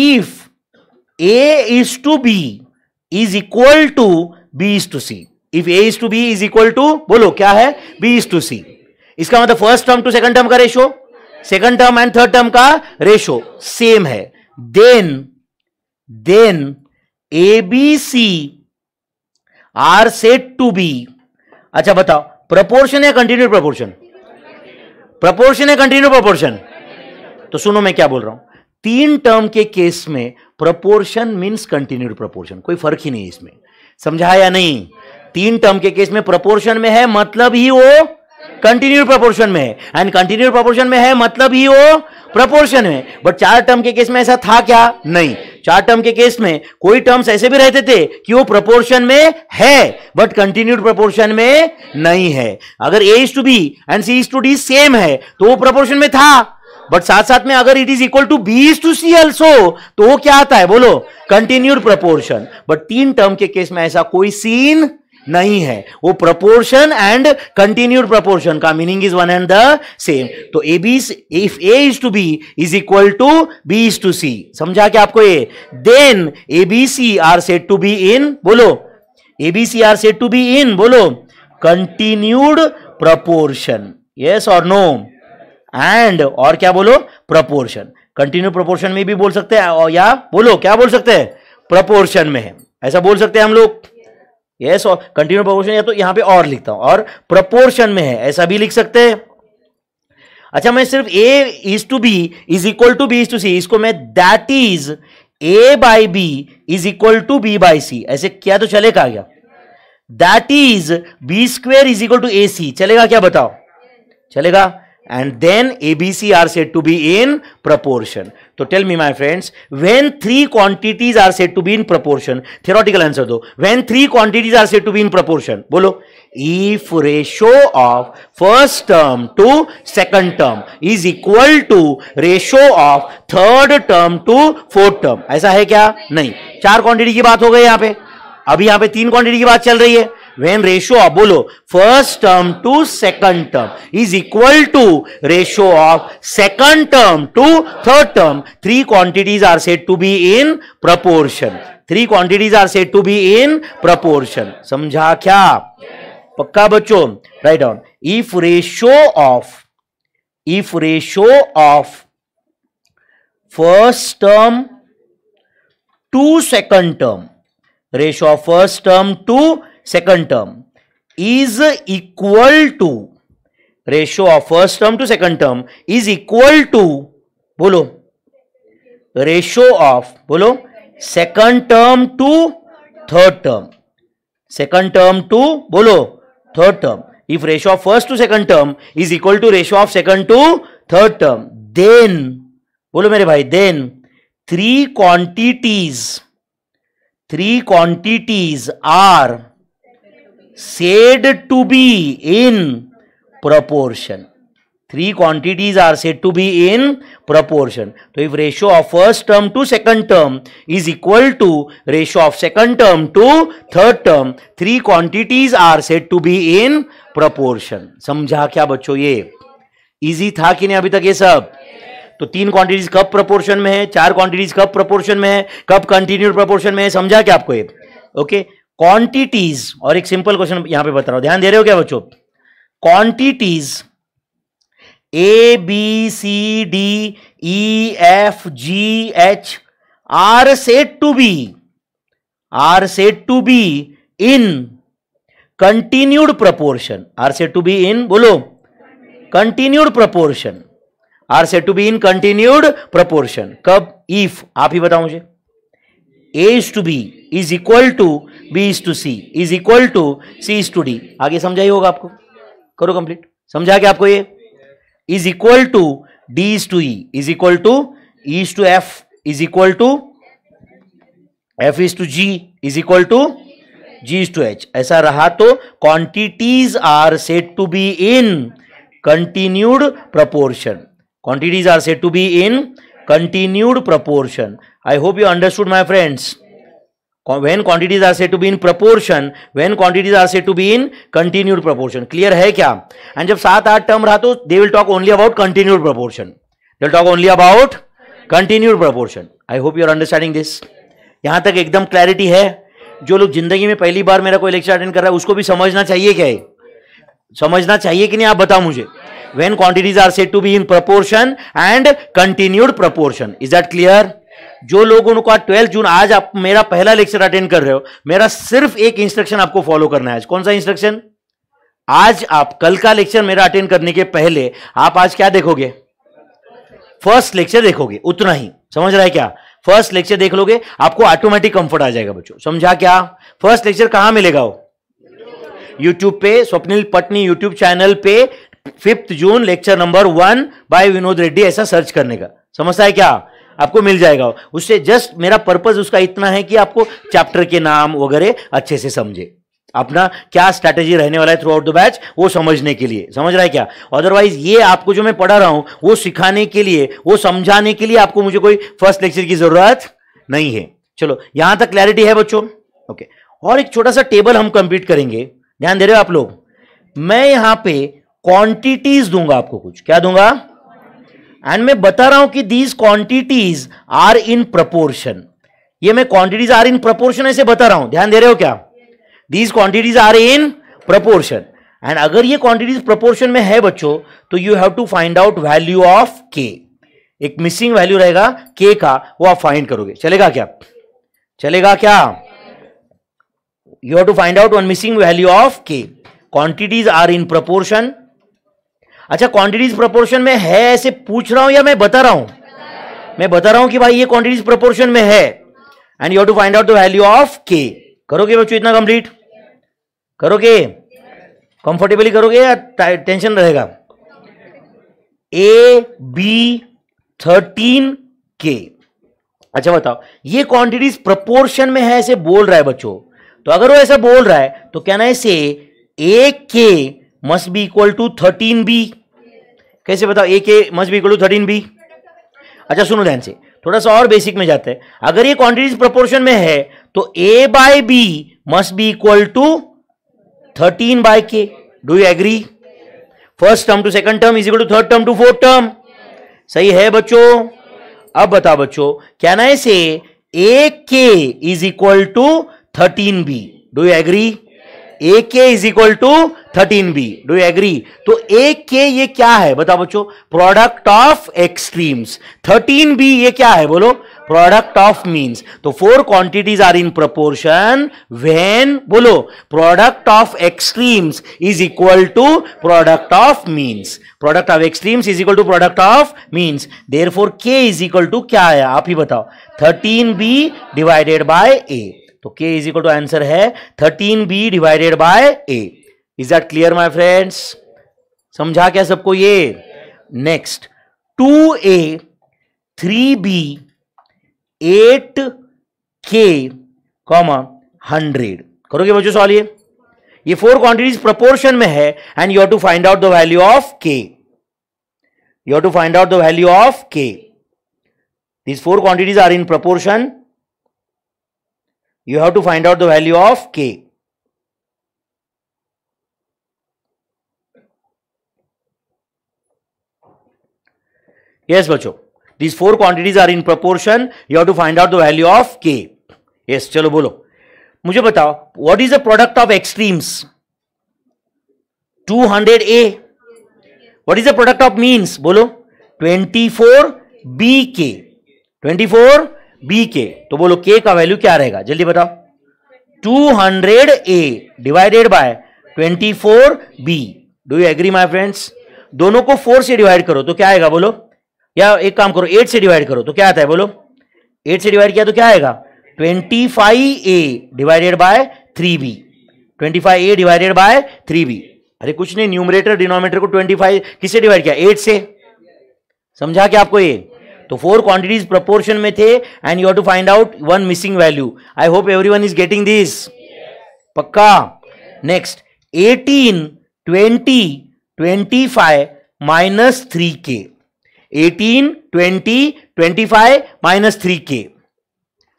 if A is to B is equal to B is to C. If A is to B is equal to बोलो क्या है बी इज टू सी इसका मतलब first term to second term का ratio second term and third term का रेशो सेम है then then a B c are set to be अच्छा बताओ प्रपोर्शन या कंटिन्यू प्रपोर्शन प्रपोर्शन या कंटिन्यू प्रपोर्शन तो सुनो मैं क्या बोल रहा हूं तीन टर्म के केस में प्रपोर्शन मीन्स कंटिन्यूड प्रपोर्शन कोई फर्क ही नहीं इसमें समझाया नहीं तीन टर्म के केस में प्रपोर्शन में है मतलब ही वो कंटिन्यूड प्रपोर्शन में है एंड कंटिन्यूड प्रपोर्शन में है मतलब ही वो प्रपोर्शन में बट चार टर्म के केस में ऐसा था क्या नहीं चार टर्म के केस में कोई टर्म्स ऐसे भी रहते थे कि वो प्रपोर्शन में है बट कंटिन्यूड प्रपोर्शन में नहीं है अगर a is to b and c is to d same है तो वो प्रपोर्शन में था बट साथ साथ में अगर it is equal to b is to c also तो वो क्या आता है बोलो कंटिन्यूड प्रपोर्शन बट तीन टर्म के केस में ऐसा कोई सीन नहीं है वो प्रपोर्शन एंड कंटिन्यूड प्रपोर्शन का meaning is one and the same तो a b if a is to b is equal to b is to c समझा क्या आपको ये then a B c are set to be in बोलो a B c are set to be in बोलो कंटिन्यूड प्रपोर्शन यस और नो एंड और क्या बोलो प्रपोर्शन कंटिन्यू प्रपोर्शन में भी बोल सकते हैं और या बोलो क्या बोल सकते हैं प्रपोर्शन में है ऐसा बोल सकते हैं हम लोग यस और कंटिन्यू प्रपोर्शन या तो यहां पे और लिखता हूं और प्रपोर्शन में है ऐसा भी लिख सकते हैं अच्छा मैं सिर्फ a is to b is equal to b is to c इसको मैं that is a by B is equal to B by c ऐसे क्या तो चलेगा क्या that is b square is equal to a c चलेगा क्या बताओ चलेगा and then ABC are said to be in proportion. So tell me my friends, when three quantities are said to be in proportion, theoretical answer though, when three quantities are said to be in proportion, bolo, if ratio of first term to second term is equal to ratio of third term to fourth term, ऐसा है क्या? नहीं, चार quantity की बात हो गई यहाँ पे, अभी यहाँ पे तीन quantity की बात चल रही है, when ratio of bolo first term to second term is equal to ratio of second term to third term three quantities are said to be in proportion three quantities are said to be in proportion samjha kya pakka bachcho write down if ratio of if ratio of first term to second term ratio of first term to second term is equal to ratio of first term to second term is equal to बोलो रेशियो ऑफ बोलो second term to third term second term to बोलो third term if ratio of first to second term is equal to ratio of second to third term then बोलो मेरे भाई then three quantities three quantities are said to be in proportion three quantities are said to be in proportion so if ratio of first term to second term is equal to ratio of second term to third term three quantities are said to be in proportion समझा क्या बच्चों ये इजी था कि नहीं अभी तक ये सब तो तीन क्वांटिटीज कब प्रोपोर्शन में है चार क्वांटिटीज कब प्रोपोर्शन में है कब कंटिन्यू प्रोपोर्शन में है समझा क्या आपको ये ओके okay? क्वांटिटीज और एक सिंपल क्वेश्चन यहां पे बता रहा हूं ध्यान दे रहे हो क्या बच्चों quantities a B C d e f g h are set to be are said to be in continued proportion are said to be in बोलो continued proportion are said to be in continued proportion कब इफ आप ही बताओ मुझे a is to b is equal to b is to c is equal to c is to d आगे समझाइए होगा आपको करो कंप्लीट समझा के आपको ये is equal to d is to e is equal to e is to f is equal to f is to g is equal to g is to h ऐसा रहा तो quantities are set to be in continued proportion quantities are set to be in continued proportion I hope you understood, my friends. When quantities are said to be in proportion, when quantities are said to be in continued proportion. Clear है क्या? And जब सात आठ term रहा तो they will talk only about continued proportion. They will talk only about continued proportion. I hope you are understanding this. यहाँ तक एकदम क्लैरिटी है जो लोग जिंदगी में पहली बार मेरा कोई लेक्चर अटेंड कर रहा है उसको भी समझना चाहिए क्या है समझना चाहिए कि नहीं आप बताओ मुझे when quantities are said to be in proportion and continued proportion. Is that clear? जो लोग आज ट्वेल्थ जून आज आप मेरा पहला लेक्चर अटेंड कर रहे हो मेरा सिर्फ एक इंस्ट्रक्शन आपको फॉलो करना है आज कौन सा इंस्ट्रक्शन आज आप कल का लेक्चर मेरा अटेंड करने के पहले आप आज क्या देखोगे फर्स्ट लेक्चर देखोगे उतना ही समझ रहा है क्या फर्स्ट लेक्चर देख लोगे आपको ऑटोमेटिक कंफर्ट आ जाएगा बच्चों समझा क्या फर्स्ट लेक्चर कहां मिलेगा वो यूट्यूब पे स्वप्निल पटनी यूट्यूब चैनल पे fifth June lecture number one by Vinod Reddy ऐसा सर्च करने का समझता है क्या आपको मिल जाएगा उससे जस्ट मेरा पर्पज उसका इतना है कि आपको चैप्टर के नाम वगैरह अच्छे से समझे अपना क्या स्ट्रैटेजी रहने वाला है थ्रू आउट द बैच वो समझने के लिए समझ रहा है क्या अदरवाइज ये आपको जो मैं पढ़ा रहा हूं वो सिखाने के लिए वो समझाने के लिए आपको मुझे कोई फर्स्ट लेक्चर की जरूरत नहीं है चलो यहां तक क्लैरिटी है बच्चों ओके और एक छोटा सा टेबल हम कंप्लीट करेंगे ध्यान दे रहे हो आप लोग मैं यहां पे क्वांटिटीज दूंगा आपको कुछ क्या दूंगा एंड मैं बता रहा हूं कि these quantities are in proportion ये मैं क्वांटिटीज आर इन प्रपोर्शन ऐसे बता रहा हूं ध्यान दे रहे हो क्या these quantities are in proportion and अगर ये क्वांटिटीज प्रपोर्शन में है बच्चों तो you have to find out value of k एक मिसिंग वैल्यू रहेगा के का वो आप फाइंड करोगे चलेगा क्या चलेगा क्या you have to find out one missing value of k quantities are in proportion अच्छा क्वांटिटीज प्रपोर्शन में है ऐसे पूछ रहा हूं या मैं बता रहा हूं मैं बता रहा हूं कि भाई ये क्वांटिटीज प्रपोर्शन में है and you to find out the value of k करोगे बच्चों इतना कंप्लीट करोगे कंफर्टेबली करोगे या टेंशन रहेगा ए बी थर्टीन के अच्छा बताओ ये क्वांटिटीज प्रपोर्शन में है ऐसे बोल रहा है बच्चों तो अगर वो ऐसा बोल रहा है तो क्या ना से a k must be equal to thirteen b कैसे बताओ ए के मच भी इक्वल टू थर्टीन बी अच्छा सुनो ध्यान से थोड़ा सा और बेसिक में जाते हैं अगर ये क्वांटिटीज प्रोपोर्शन में है तो a by B must be equal to thirteen by k do you agree first term to second term is equal to third term to fourth term सही है बच्चों अब बताओ बच्चों क्या ना से a k is equal to thirteen b do you agree a k is equal to thirteen b do agree तो ए के ये क्या है बताओ बच्चो product of extremes thirteen b ये क्या है बोलो प्रोडक्ट ऑफ मीन्स तो four quantities are in proportion when बोलो product of extremes is equal to product of means product of extremes is equal to product of means there four k is equal to क्या है आप ही बताओ thirteen b divided by a तो k is equal to answer है thirteen b divided by a is that clear my friends समझा क्या सबको ये next two a three b eight k comma hundred करोगे बच्चों सॉल्व ये ये फोर क्वांटिटीज प्रपोर्शन में है and you have to find out the value of k you have to find out the value of k these four quantities are in proportion you have to find out the value of k. Yes, bacho. These four quantities are in proportion. You have to find out the value of k. Yes, चलो बोलो. मुझे बताओ. What is the product of extremes? 200a. What is the product of means? बोलो. 24bk. 24 बी के तो बोलो के का वैल्यू क्या रहेगा जल्दी बताओ two hundred a divided by twenty four b do you agree my friends दोनों को फोर से डिवाइड करो तो क्या आएगा बोलो या एक काम करो एट से डिवाइड करो तो क्या आता है बोलो एट से डिवाइड किया तो क्या आएगा twenty five a divided by three b twenty five a divided by three b अरे कुछ नहीं न्यूमरेटर डिनोमिनेटर को ट्वेंटी फाइव किससे डिवाइड किया एट से समझा क्या आपको ये तो फोर क्वांटिटीज प्रपोर्शन में थे and you have to find out one missing value I hope one is getting this पक्का next eighteen twenty twenty five minus three k eighteen twenty twenty five minus three k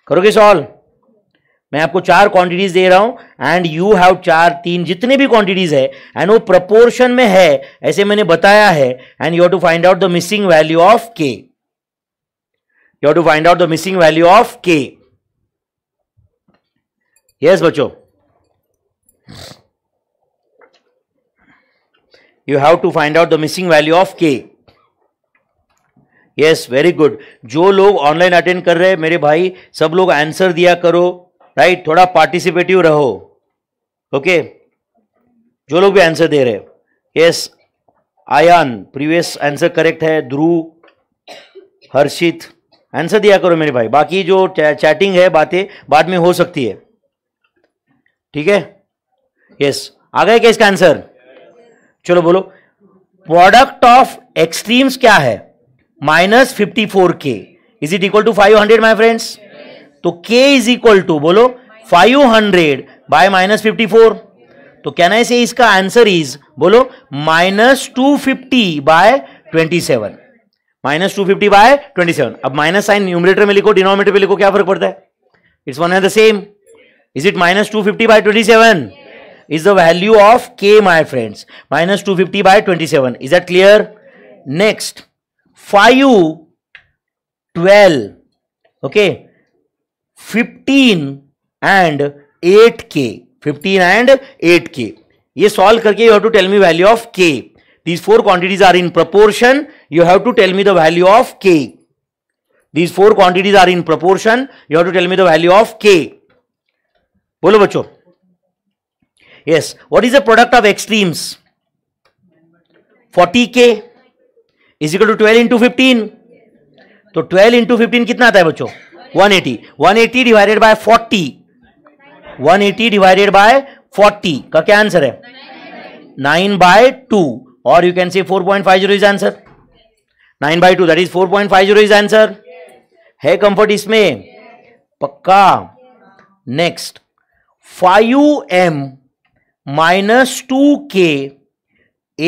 करोगे सॉल्व मैं आपको चार क्वांटिटीज दे रहा हूं एंड यू हैव चार तीन जितने भी क्वांटिटीज है एंड वो प्रपोर्शन में है ऐसे मैंने बताया है and you have to find out the missing value of k you have to find out the missing value of k yes bacho you have to find out the missing value of k yes very good जो लोग ऑनलाइन अटेंड कर रहे हैं मेरे भाई सब लोग आंसर दिया करो राइट right? थोड़ा पार्टिसिपेटिव रहो ओके okay? जो लोग भी आंसर दे रहे yes Aayan previous answer correct है ध्रुव हर्षित आंसर दिया करो मेरे भाई बाकी जो चैटिंग है बातें बाद में हो सकती है ठीक है यस आ गए क्या इसका आंसर चलो बोलो प्रोडक्ट ऑफ एक्सट्रीम्स क्या है minus fifty four k is it equal to five hundred my friends तो के इज इक्वल टू बोलो five hundred by minus fifty four तो कहना है से इसका आंसर इज बोलो minus two fifty by twenty seven minus two fifty by twenty seven अब माइनस साइन न्यूमिनेटर में लिखो डिनोमीटर में लिखो क्या फर्क पड़ता है it's one and the same is it minus two fifty by twenty seven is the value of k my friends minus two fifty by twenty seven is that clear next five twelve okay fifteen and eight k fifteen and eight k ये सॉल्व करके you have to tell me value of k These four quantities are in proportion. You have to tell me the value of K. These four quantities are in proportion. You have to tell me the value of K. बोलो बच्चों yes what is the product of extremes 40k is equal to 12 into 15 तो 12 into 15 कितना आता है बच्चों 180 180 डिवाइडेड बाय 40 180 डिवाइडेड बाय 40 का क्या आंसर है 9 by 2 Or you can say 4.50 is answer. 9 by 2 that is 4.50 is answer. है कंफर्ट इसमें पक्का next five m minus two k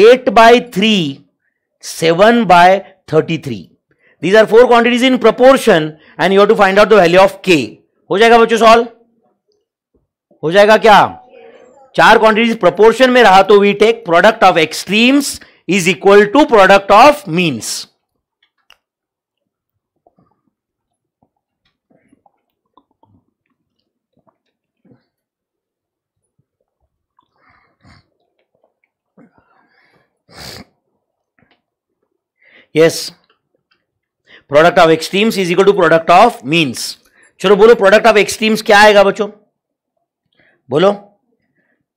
eight by three seven by thirty three these are four quantities in proportion and you have to find out the value of k हो जाएगा बच्चों सॉल्व हो जाएगा क्या चार क्वांटिटीज प्रपोर्शन में रहा तो we take product of extremes is equal to product of means yes product of extremes is equal to product of means चलो बोलो प्रोडक्ट ऑफ एक्सट्रीम्स क्या आएगा बच्चों बोलो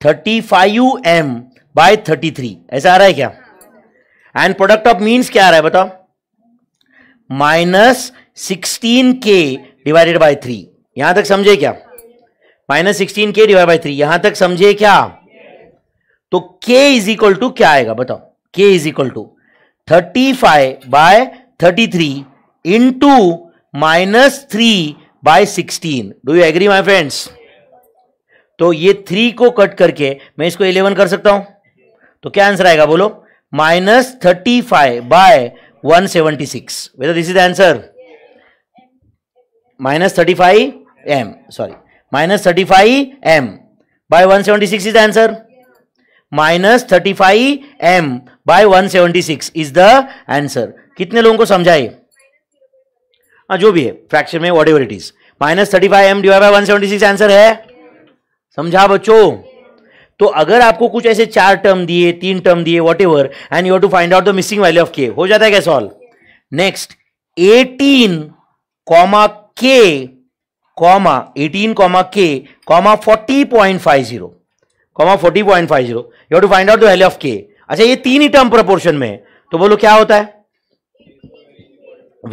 thirty five m by thirty three ऐसा आ रहा है क्या एंड प्रोडक्ट ऑफ मीन्स क्या आ रहा है बताओ minus sixteen k divided by three यहां तक समझे क्या minus sixteen k divide by three यहां तक समझे क्या तो k इज इक्वल टू क्या आएगा बताओ k is equal to thirty five by thirty three into minus three by sixteen do you agree my friends तो ये थ्री को कट करके मैं इसको इलेवन कर सकता हूं तो क्या आंसर आएगा बोलो minus thirty five by one seventy six whether this is answer minus thirty five m sorry minus thirty five m by one seventy six is answer minus thirty five m by one seventy six is the answer कितने लोगों को समझाए हाँ, जो भी है फ्रैक्शन में whatever it is minus thirty five m divide by one seventy six answer है समझा बच्चो तो अगर आपको कुछ ऐसे चार टर्म दिए तीन टर्म दिए whatever and you to find out the missing value of k हो जाता है क्या solve next eighteen comma k comma eighteen comma k comma forty point five zero comma forty point five zero you to find out the value of k अच्छा ये तीन ही टर्म प्रपोर्शन में है तो बोलो क्या होता है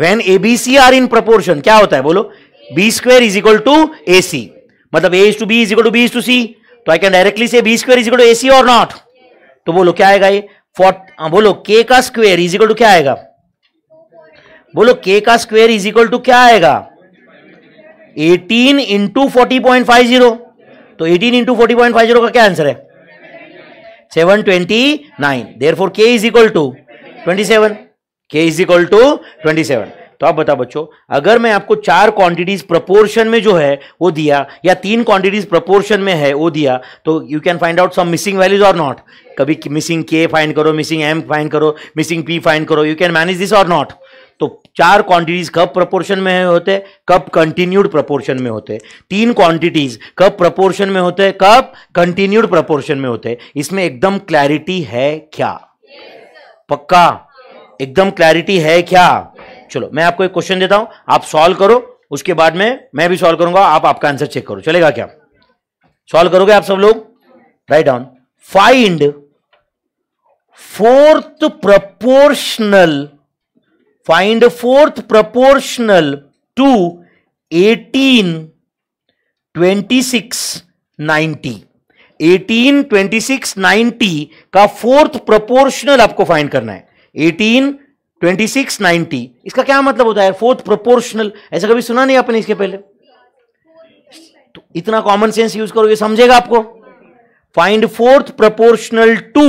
when ABC are in proportion क्या होता है बोलो b square is equal to a c मतलब a is to b is equal to b is to c तो I can directly say b square is equal to a c और नॉट तो बोलो क्या आएगा ये फोर्ट हाँ, बोलो के का स्क्वेयर इज इक्वल टू क्या आएगा बोलो के का स्क्वेयर इज इक्वल टू क्या आएगा 18 into forty point five zero तो 18 into forty point five zero का क्या आंसर है 729 therefore k is equal to 27 k is equal to 27 तो आप बताओ बच्चों अगर मैं आपको चार क्वांटिटीज प्रपोर्शन में जो है वो दिया या तीन क्वांटिटीज प्रपोर्शन में है वो दिया तो you can find out some missing values और नॉट कभी मिसिंग के फाइंड करो मिसिंग एम फाइंड करो मिसिंग पी फाइंड करो यू कैन मैनेज दिस और नॉट तो चार क्वांटिटीज कब प्रपोर्शन में होते कब कंटिन्यूड प्रपोर्शन में होते तीन क्वांटिटीज कब प्रपोर्शन में होते कब कंटिन्यूड प्रपोर्शन में होते इसमें एकदम क्लैरिटी है क्या yes, पक्का yes. एकदम क्लैरिटी है क्या चलो मैं आपको एक क्वेश्चन देता हूं आप सॉल्व करो उसके बाद में मैं भी सॉल्व करूंगा आप आपका आंसर चेक करो चलेगा क्या सॉल्व करोगे आप सब लोग write down find fourth proportional find fourth proportional to 18 26 90 18 26 90 का फोर्थ प्रपोर्शनल आपको फाइंड करना है 18 2690 इसका क्या मतलब होता है फोर्थ प्रोपोर्शनल ऐसा कभी सुना नहीं आपने इसके पहले तो इतना कॉमन सेंस यूज करो ये समझेगा आपको फाइंड फोर्थ प्रोपोर्शनल टू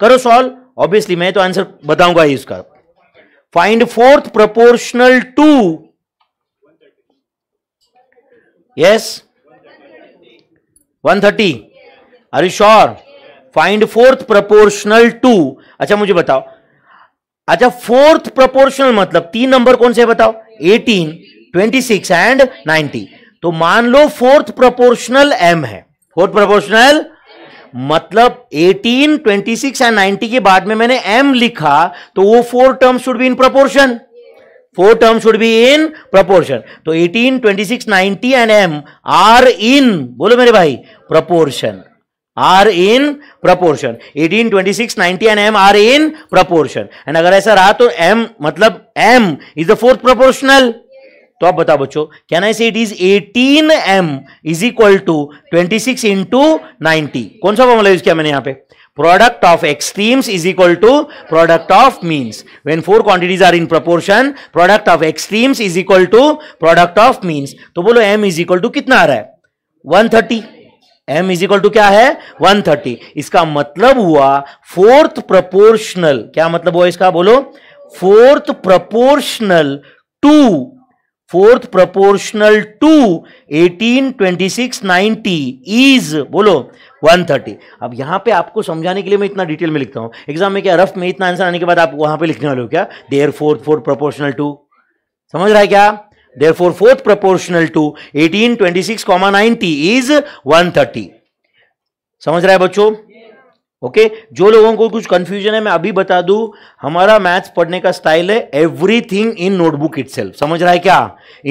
करो सॉल्व ऑब्वियसली मैं तो आंसर बताऊंगा ही इसका find fourth proportional to yes 130 are you sure find fourth proportional to अच्छा मुझे बताओ अच्छा फोर्थ प्रोपोर्शनल मतलब तीन नंबर कौन से बताओ 18, 26 एंड 90 तो मान लो फोर्थ प्रोपोर्शनल एम है फोर्थ प्रोपोर्शनल मतलब 18, 26 एंड 90 के बाद में मैंने एम लिखा तो वो four term should be in proportion four term should be in proportion तो 18, 26, 90 एंड एम आर इन बोलो मेरे भाई proportion are in proportion eighteen twenty six ninety and m are in proportion and अगर ऐसा रहा तो एम मतलब m is the fourth proportional तो आप बताओ बच्चों आई ना it is eighteen m is equal to 26 into ninety कौन सा फॉर्मूला यूज किया मैंने यहां पे product of extremes is equal to product of means when four quantities are in proportion product of extremes is equal to product of means तो बोलो एम इज इक्वल टू कितना आ रहा है one thirty m is equal to क्या है 130 इसका मतलब हुआ फोर्थ प्रपोर्शनल क्या मतलब हुआ इसका बोलो fourth proportional to fourth proportional to 18, 26, is बोलो 130 अब यहां पे आपको समझाने के लिए मैं इतना डिटेल में लिखता हूं एग्जाम में क्या रफ में इतना आंसर आने के बाद आप वहां पे लिखने वाले हो क्या there fourth fourth proportional to समझ रहा है क्या therefore fourth proportional to 18 26 comma 90 is 130 समझ रहा है बच्चों ओके okay? जो लोगों को कुछ कंफ्यूजन है मैं अभी बता दूं हमारा मैथ्स पढ़ने का स्टाइल है एवरीथिंग इन नोटबुक इट समझ रहा है क्या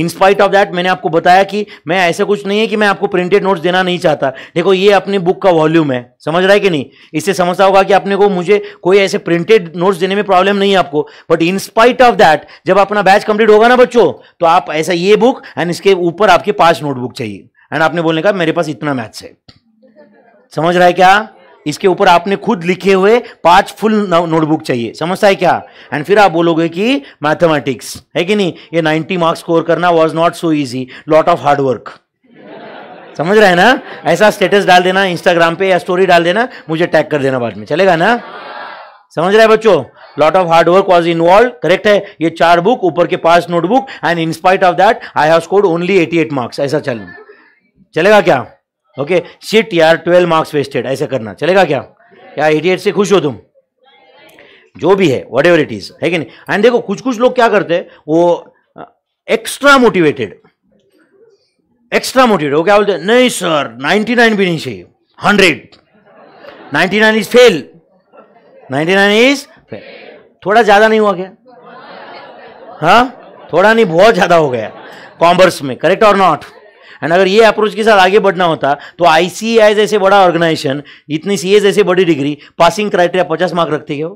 इंस्पाइट ऑफ दैट मैंने आपको बताया कि मैं ऐसा कुछ नहीं है कि मैं आपको प्रिंटेड नोट्स देना नहीं चाहता देखो ये अपनी बुक का वॉल्यूम है समझ रहा है कि नहीं इससे समझता होगा कि आपने को मुझे कोई ऐसे प्रिंटेड नोट्स देने में प्रॉब्लम नहीं है आपको बट इंस्पाइट ऑफ दैट जब अपना बैच कंप्लीट होगा ना बच्चों तो आप ऐसा ये बुक एंड इसके ऊपर आपके पांच नोटबुक चाहिए एंड आपने बोलने का मेरे पास इतना मैथ्स है समझ रहा है क्या इसके ऊपर आपने खुद लिखे हुए पांच फुल नोटबुक चाहिए समझता है क्या एंड फिर आप बोलोगे कि मैथमेटिक्स है कि नहीं ये 90 मार्क्स स्कोर करना was not so easy lot of hard work समझ रहे हैं ना ऐसा स्टेटस डाल देना इंस्टाग्राम पे या स्टोरी डाल देना मुझे टैग कर देना बाद में चलेगा ना समझ रहे बच्चों lot of hard work was involve correct है ये चार बुक ऊपर के पांच notebook and in spite of that I have scored only 88 marks ऐसा चल चलेगा क्या ओके शिट यार ट्वेल्व मार्क्स वेस्टेड ऐसा करना चलेगा क्या क्या एटी से खुश हो तुम जो भी है वट एवर इट इज है कि नहीं एंड देखो कुछ कुछ लोग क्या करते हैं वो एक्स्ट्रा मोटिवेटेड एक्स्ट्रा मोटिवेटेड वो क्या बोलते हैं नहीं सर 99 भी नहीं चाहिए 100 99 इज फेल 99 इज फेल थोड़ा ज़्यादा नहीं हुआ क्या हाँ थोड़ा नहीं बहुत ज़्यादा हो गया कॉमर्स में करेक्ट और नॉट एंड अगर ये अप्रोच के साथ आगे बढ़ना होता तो आईसीआई e जैसे बड़ा ऑर्गेनाइजेशन इतनी सी जैसे बड़ी डिग्री पासिंग क्राइटेरिया पचास मार्क रखते क्या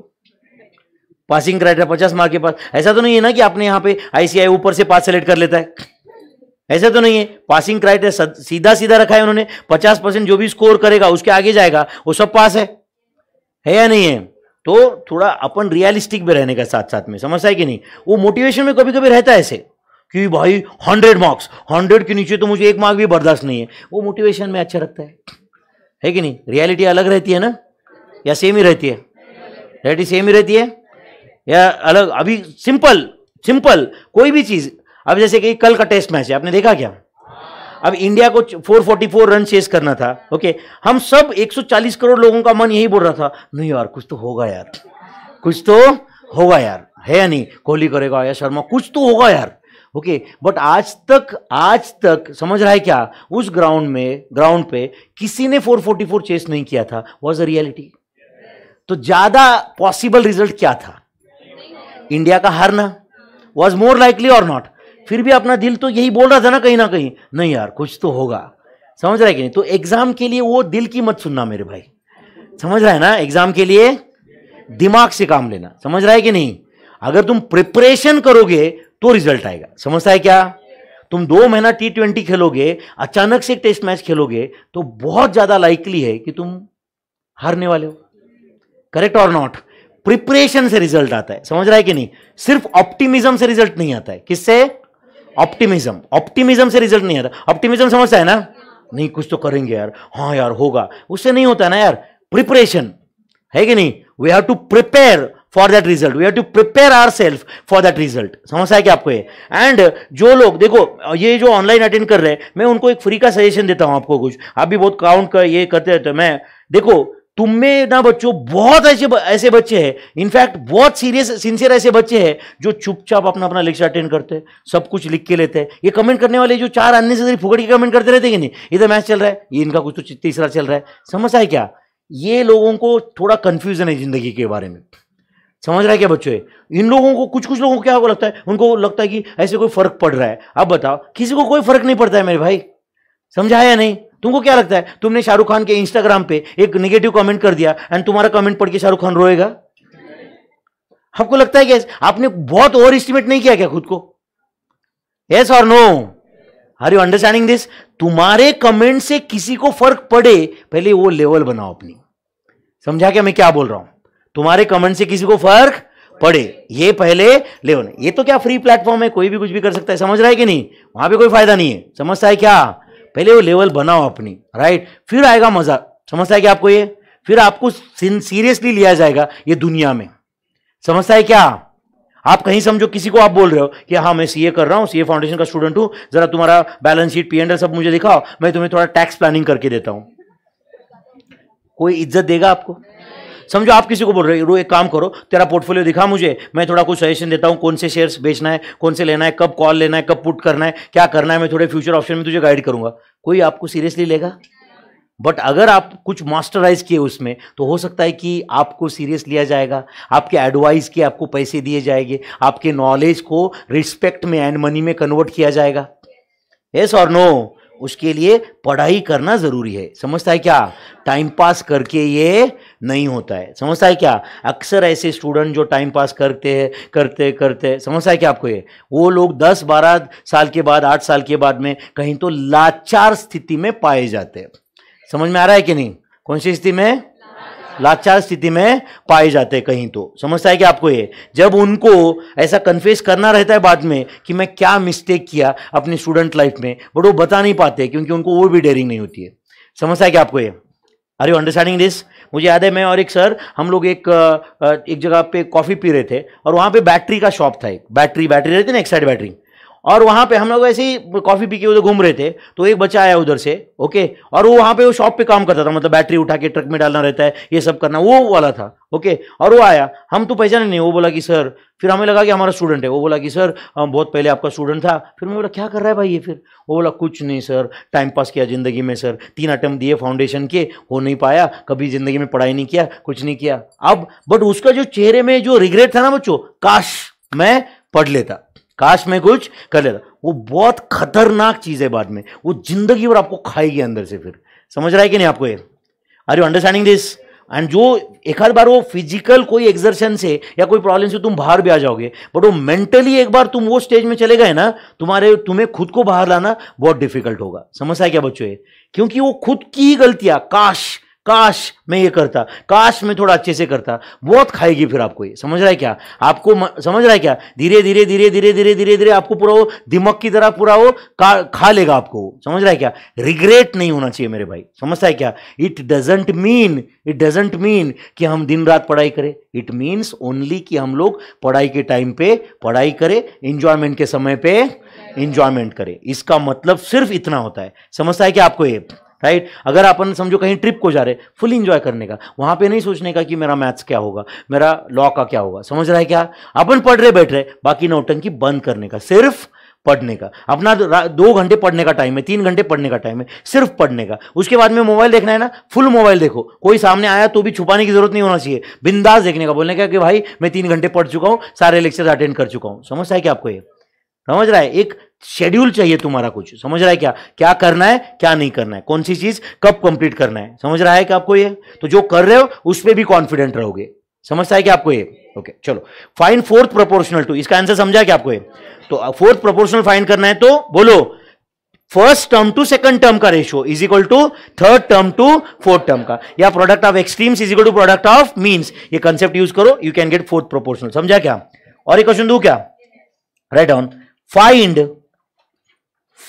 पासिंग क्राइटेरिया पचास मार्क के पास ऐसा तो नहीं है ना कि आपने यहाँ पे आईसीआई e ऊपर से पास सेलेक्ट कर लेता है ऐसा तो नहीं है पासिंग क्राइटेरिया सीधा सीधा रखा है उन्होंने पचास परसेंट जो भी स्कोर करेगा उसके आगे जाएगा वो सब पास है है या नहीं है तो थोड़ा अपन रियलिस्टिक भी रहने का साथ साथ में समझता है कि नहीं वो मोटिवेशन में कभी कभी रहता है ऐसे कि भाई हंड्रेड मार्क्स हंड्रेड के नीचे तो मुझे एक मार्क भी बर्दाश्त नहीं है वो मोटिवेशन में अच्छा रखता है है कि नहीं रियलिटी अलग रहती है ना या सेम ही रहती है रियलिटी सेम ही रहती है या अलग अभी सिंपल सिंपल कोई भी चीज़ अब जैसे कि कल का टेस्ट मैच है आपने देखा क्या अब इंडिया को 444 रन चेस करना था ओके हम सब 140 करोड़ लोगों का मन यही बोल रहा था नहीं यार कुछ तो होगा यार कुछ तो होगा यार है या नहीं कोहली करेगा या शर्मा कुछ तो होगा यार ओके बट आज तक आज तक समझ रहा है क्या उस ग्राउंड में ग्राउंड पे किसी ने 444 चेस नहीं किया था वॉज अ रियलिटी तो ज्यादा पॉसिबल रिजल्ट क्या था इंडिया का हारना वॉज मोर लाइकली और नॉट फिर भी अपना दिल तो यही बोल रहा था ना कहीं ना कहीं नहीं यार कुछ तो होगा समझ रहा है कि नहीं तो एग्जाम के लिए वो दिल की मत सुनना मेरे भाई समझ रहा है ना एग्जाम के लिए दिमाग से काम लेना समझ रहा है कि नहीं अगर तुम प्रिपरेशन करोगे तो रिजल्ट आएगा समझता है क्या तुम दो महीना टी ट्वेंटी खेलोगे अचानक से एक टेस्ट मैच खेलोगे तो बहुत ज़्यादा लाइकली है कि तुम हारने वाले हो करेक्ट और नॉट प्रिपरेशन से रिजल्ट आता है समझ रहा है कि नहीं सिर्फ ऑप्टिमिज्म से रिजल्ट नहीं आता है किससे ऑप्टिमिज्म ऑप्टिमिज्म से रिजल्ट नहीं आता ऑप्टिमिज्म समझता है ना नहीं कुछ तो करेंगे यार हाँ यार होगा उससे नहीं होता ना यार प्रिपरेशन है कि नहीं we have to prepare for that result we have to prepare our self for that result समझ आया क्या आपको ये एंड जो लोग देखो ये जो ऑनलाइन अटेंड कर रहे हैं मैं उनको एक फ्री का सजेशन देता हूँ आपको कुछ आप भी बहुत काउंट कर ये करते रहते हो मैं देखो तुम में ना बच्चों बहुत ऐसे ऐसे बच्चे हैं इनफैक्ट बहुत सीरियस सिंसियर ऐसे बच्चे हैं जो चुपचाप अपना अपना लेक्चर अटेंड करते हैं सब कुछ लिख के लेते हैं ये कमेंट करने वाले जो चार अन्य से फुकट के कमेंट करते रहते हैं कि नहीं इधर मैच चल रहा है ये इनका कुछ तो तीसरा चल रहा है समझ आए क्या ये लोगों को थोड़ा कन्फ्यूजन है जिंदगी के बारे में समझ रहा है क्या बच्चे इन लोगों को कुछ कुछ लोगों को क्या लगता है उनको लगता है कि ऐसे कोई फर्क पड़ रहा है अब बताओ किसी को कोई फर्क नहीं पड़ता है मेरे भाई समझाया नहीं तुमको क्या लगता है तुमने शाहरुख खान के इंस्टाग्राम पे एक निगेटिव कमेंट कर दिया एंड तुम्हारा कमेंट पढ़ के शाहरुख खान रोएगा आपको लगता है कि आपने बहुत ओवर एस्टिमेट नहीं किया क्या खुद को यस और no are you understanding this तुम्हारे कमेंट से किसी को फर्क पड़े पहले वो लेवल बनाओ अपनी समझा क्या मैं क्या बोल रहा हूं तुम्हारे कमेंट से किसी को फर्क पड़े ये पहले लेवल ये तो क्या फ्री प्लेटफॉर्म है कोई भी कुछ भी कर सकता है समझ रहा है कि नहीं वहां पे कोई फायदा नहीं है समझता है क्या पहले वो लेवल बनाओ अपनी राइट फिर आएगा मजा समझता है क्या आपको ये फिर आपको सीरियसली लिया जाएगा ये दुनिया में समझता है क्या आप कहीं समझो किसी को आप बोल रहे हो कि हाँ मैं सीए कर रहा हूँ सीए फाउंडेशन का स्टूडेंट हूँ जरा तुम्हारा बैलेंस शीट पी सब मुझे दिखाओ मैं तुम्हें थोड़ा टैक्स प्लानिंग करके देता हूँ कोई इज्जत देगा आपको समझो आप किसी को बोल रहे हो एक काम करो तेरा पोर्टफोलियो दिखा मुझे मैं थोड़ा कुछ सजेशन देता हूँ कौन से शेयर्स बेचना है कौन से लेना है कब कॉल लेना है कब पुट करना है क्या करना है मैं थोड़े फ्यूचर ऑप्शन में तुझे गाइड करूंगा कोई आपको सीरियसली लेगा बट अगर आप कुछ मास्टराइज किए उसमें तो हो सकता है कि आपको सीरियस लिया जाएगा आपके एडवाइस के आपको पैसे दिए जाएंगे आपके नॉलेज को रिस्पेक्ट में एंड मनी में कन्वर्ट किया जाएगा येस और नो उसके लिए पढ़ाई करना ज़रूरी है समझता है क्या टाइम पास करके ये नहीं होता है समझता है क्या अक्सर ऐसे स्टूडेंट जो टाइम पास करते हैं करते करते समझता है क्या आपको ये वो लोग 10-12 साल के बाद 8 साल के बाद में कहीं तो लाचार स्थिति में पाए जाते हैं समझ में आ रहा है कि नहीं कौन सी स्थिति में लाचार स्थिति में पाए जाते हैं कहीं तो समझता है कि आपको ये जब उनको ऐसा कन्फेस करना रहता है बाद में कि मैं क्या मिस्टेक किया अपनी स्टूडेंट लाइफ में बट वो बता नहीं पाते क्योंकि उनको वो भी डेयरिंग नहीं होती है समझता है कि आपको ये आर यू अंडरस्टैंडिंग दिस मुझे याद है मैं और एक सर हम लोग एक एक जगह पे कॉफ़ी पी रहे थे और वहाँ पे बैटरी का शॉप था एक बैटरी बैटरी रहती ना एक साइड बैटरी और वहाँ पे हम लोग ऐसे ही कॉफ़ी पी के उधर घूम रहे थे तो एक बच्चा आया उधर से ओके और वो वहाँ पे वो शॉप पे काम करता था मतलब बैटरी उठा के ट्रक में डालना रहता है ये सब करना वो वाला था ओके और वो आया हम तो पहचाने नहीं वो बोला कि सर फिर हमें लगा कि हमारा स्टूडेंट है वो बोला कि सर बहुत पहले आपका स्टूडेंट था फिर मैं बोला क्या कर रहा है भाई ये फिर वो बोला कुछ नहीं सर टाइम पास किया ज़िंदगी में सर तीन अटैम्प दिए फाउंडेशन के हो नहीं पाया कभी ज़िंदगी में पढ़ाई नहीं किया कुछ नहीं किया अब बट उसका जो चेहरे में जो रिग्रेट था ना बच्चों काश मैं पढ़ लेता काश मैं कुछ कर लेता वो बहुत खतरनाक चीज़ है बाद में वो जिंदगी भर आपको खाएगी अंदर से फिर समझ रहा है कि नहीं आपको ये are you understanding this and जो एक आध बार वो फिजिकल कोई एक्सर्शन से या कोई प्रॉब्लम से तुम बाहर भी आ जाओगे बट वो मेंटली एक बार तुम वो स्टेज में चले गए ना तुम्हारे तुम्हें खुद को बाहर लाना बहुत डिफिकल्ट होगा समझता है क्या बच्चों क्योंकि वो खुद की ही गलतियां काश काश मैं ये करता काश मैं थोड़ा अच्छे से करता बहुत खाएगी फिर आपको ये समझ रहा है क्या आपको समझ रहा है क्या धीरे धीरे धीरे धीरे धीरे धीरे धीरे आपको पूरा वो दिमाग की तरह पूरा वो खा लेगा आपको समझ रहा है क्या रिग्रेट नहीं होना चाहिए मेरे भाई समझता है क्या it doesn't mean it doesn't mean कि हम दिन रात पढ़ाई करें इट मीन्स ओनली कि हम लोग पढ़ाई के टाइम पे पढ़ाई करें इंजॉयमेंट के समय पे इंजॉयमेंट करें इसका मतलब सिर्फ इतना होता है समझता है क्या आपको ये राइट right? अगर अपन समझो कहीं ट्रिप को जा रहे फुल इंजॉय करने का वहां पे नहीं सोचने का कि मेरा मैथ्स क्या होगा मेरा लॉ का क्या होगा समझ रहा है क्या अपन पढ़ रहे बैठ रहे बाकी नौटंकी बंद करने का सिर्फ पढ़ने का अपना दो घंटे पढ़ने का टाइम है तीन घंटे पढ़ने का टाइम है सिर्फ पढ़ने का उसके बाद में मोबाइल देखना है ना फुल मोबाइल देखो कोई सामने आया तो भी छुपाने की जरूरत नहीं होना चाहिए बिंदास देखने का बोलने का कि भाई मैं तीन घंटे पढ़ चुका हूँ सारे लेक्चर अटेंड कर चुका हूँ समझता है क्या आपको ये समझ रहा है एक शेड्यूल चाहिए तुम्हारा कुछ समझ रहा है क्या क्या करना है क्या नहीं करना है कौन सी चीज कब कंप्लीट करना है समझ रहा है क्या आपको ये तो जो कर रहे हो उस पर भी कॉन्फिडेंट रहोगे समझता है क्या आपको ये ओके चलो फाइन फोर्थ प्रोपोर्शनल टू इसका आंसर समझा क्या आपको ये तो फोर्थ प्रोपोर्शनल फाइन करना है तो बोलो first term to second term का ratio is equal to third term to fourth term का या product of extremes is equal to product of mean ये कंसेप्ट यूज करो you can get fourth proportional समझा क्या और एक क्वेश्चन दू क्या write on find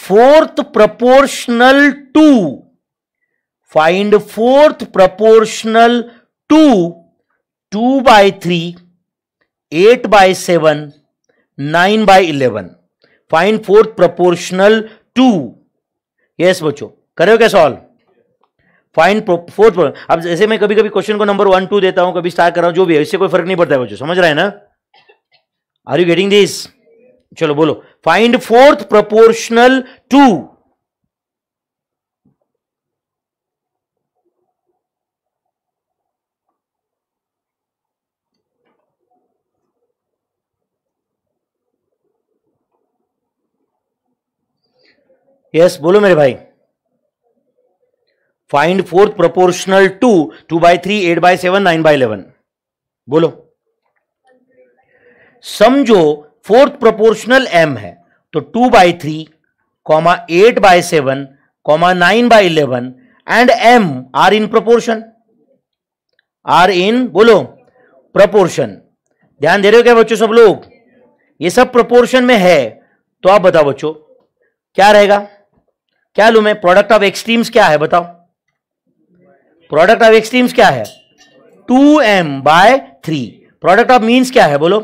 fourth proportional to find fourth proportional to two by three eight by seven nine by eleven find fourth proportional to yes बच्चों करो क्या सॉल्व फाइंड फोर्थ अब जैसे मैं कभी कभी क्वेश्चन को नंबर वन टू देता हूं कभी स्टार कर रहा हूं जो भी है इससे कोई फर्क नहीं पड़ता है बच्चों समझ रहे हैं ना आर यू गेटिंग दिस चलो बोलो find fourth proportional to yes yes, बोलो मेरे भाई find fourth proportional to two by three eight by seven nine by eleven बोलो समझो फोर्थ प्रोपोर्शनल एम है तो two by three comma eight by seven comma nine by eleven and m are in proportion are in बोलो प्रोपोर्शन ध्यान दे रहे हो क्या बच्चों सब लोग ये सब प्रोपोर्शन में है तो आप बताओ बच्चों क्या रहेगा क्या लू मैं प्रोडक्ट ऑफ एक्सट्रीम्स क्या है बताओ प्रोडक्ट ऑफ एक्सट्रीम्स क्या है two m by three product of means क्या है बोलो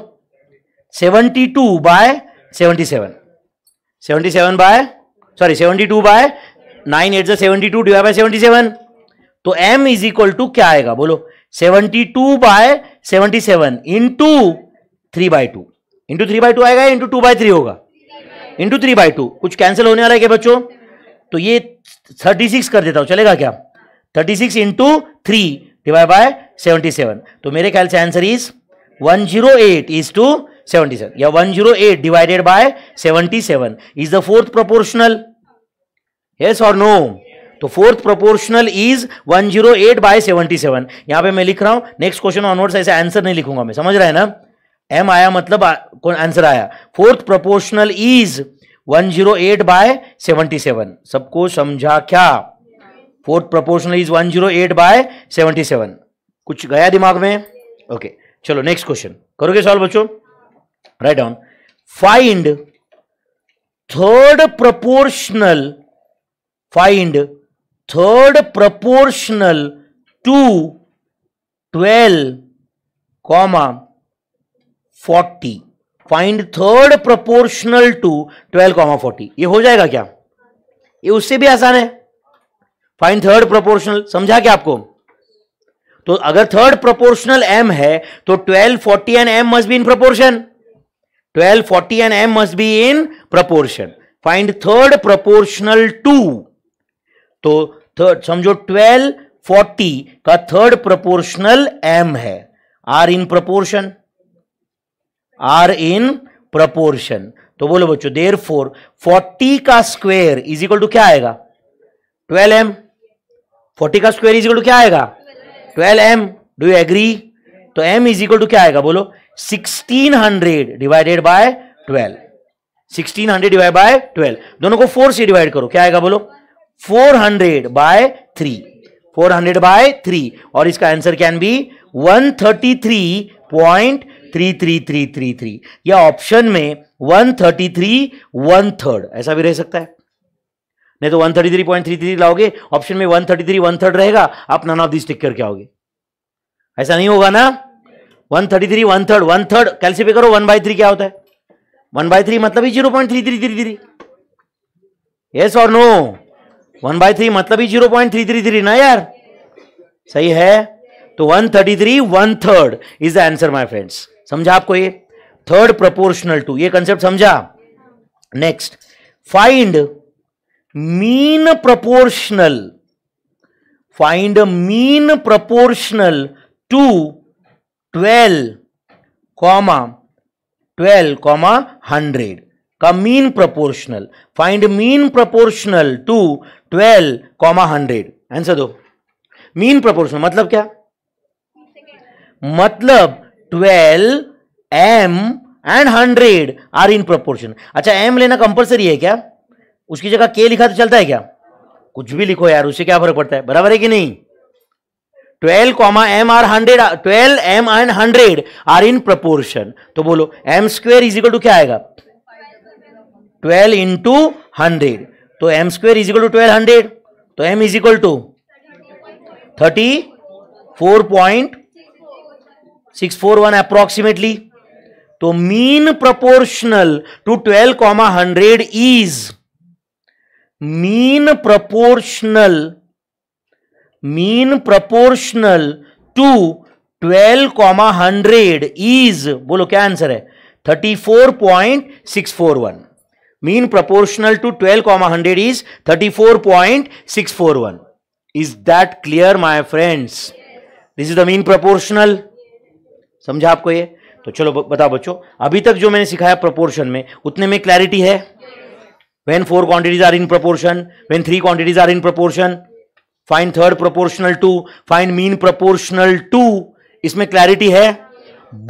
seventy two by seventy seven seventy seven by sorry seventy two by nine eight seventy two divide by seventy seven तो m इज इक्वल टू क्या आएगा बोलो seventy two by seventy seven into three by two into three by two आएगा इंटू टू बाय थ्री होगा इंटू थ्री बाय टू कुछ कैंसिल होने वाला है क्या बच्चों तो ये थर्टी सिक्स कर देता हूं चलेगा क्या thirty six into three divide by seventy seven तो मेरे ख्याल से answer is one zero eight is to seventy seven या one zero eight divided by seventy seven is the fourth proportional yes और नो तो fourth proportional is one zero eight by seventy seven यहां पर मैं लिख रहा हूं नेक्स्ट क्वेश्चन ऑनवर्ड्स ऐसे आंसर नहीं लिखूंगा मैं समझ रहा है ना एम आया मतलब कौन आंसर आया fourth proportional is one zero eight by seventy seven सबको समझा क्या fourth proportional is one zero eight by seventy seven कुछ गया दिमाग में ओके okay, चलो नेक्स्ट क्वेश्चन करोगे सॉल्व बच्चों write down find third proportional find third proportional to 12 comma 40 find third proportional to 12 comma 40 ये हो जाएगा क्या ये उससे भी आसान है फाइंड थर्ड प्रोपोर्शनल समझा क्या आपको तो अगर थर्ड प्रोपोर्शनल m है तो 12 40 and m must be in proportion twelve forty and M must be in proportion find third proportional to तो थर्ड समझो ट्वेल्व फोर्टी का थर्ड प्रोपोर्शनल एम है are in proportion are in proportion तो बोलो बच्चों देर फोर फोर्टी का स्क्वेयर इज इक्वल टू क्या आएगा ट्वेल्व एम फोर्टी का स्क्वेयर इज इक्वल टू क्या आएगा twelve M do you agree तो एम इज इक्वल टू क्या आएगा बोलो sixteen hundred divided by twelve sixteen hundred divide by twelve दोनों को फोर से डिवाइड करो क्या आएगा बोलो four hundred by three four hundred by three और इसका answer can be one thirty three point three three three three three या ऑप्शन में one thirty three one third ऐसा भी रह सकता है नहीं तो one thirty three point three three लाओगे ऑप्शन में one thirty three one third रहेगा आप नन ऑफ दिस टिक करके आओगे ऐसा नहीं होगा ना one thirty three one third one third कैलसीफे करो वन बाई थ्री क्या होता है वन बाई थ्री मतलब ही zero point three three three three yes और नो वन बाई थ्री मतलब ही zero point three three three ना यार सही है तो one thirty three one third is the answer my friends समझा आपको ये थर्ड प्रपोर्शनल टू ये कंसेप्ट समझा next find mean proportional find mean proportional to twelve comma twelve comma hundred का mean proportional find mean proportional to twelve comma hundred answer दो मीन प्रोपोर्शनल मतलब क्या मतलब twelve M and hundred are in proportion अच्छा एम लेना कंपलसरी है क्या उसकी जगह के लिखा तो चलता है क्या कुछ भी लिखो यार उससे क्या फर्क पड़ता है बराबर है कि नहीं twelve comma M are hundred twelve M and hundred are in proportion तो बोलो M square is equal to क्या आएगा ट्वेल्व इंटू हंड्रेड तो M square is equal to twelve hundred तो M is equal to thirty four point six four one approximately तो mean proportional to twelve comma hundred is mean proportional mean proportional to twelve comma hundred is बोलो क्या आंसर है thirty four point six four one mean proportional to twelve comma hundred is thirty four point six four one is that clear my friends this is the mean proportional समझा आपको ये तो चलो बताओ बच्चों अभी तक जो मैंने सिखाया प्रपोर्शन में उतने में क्लैरिटी है when four quantities are in proportion when three quantities are in proportion find third proportional to find mean proportional to इसमें क्लैरिटी है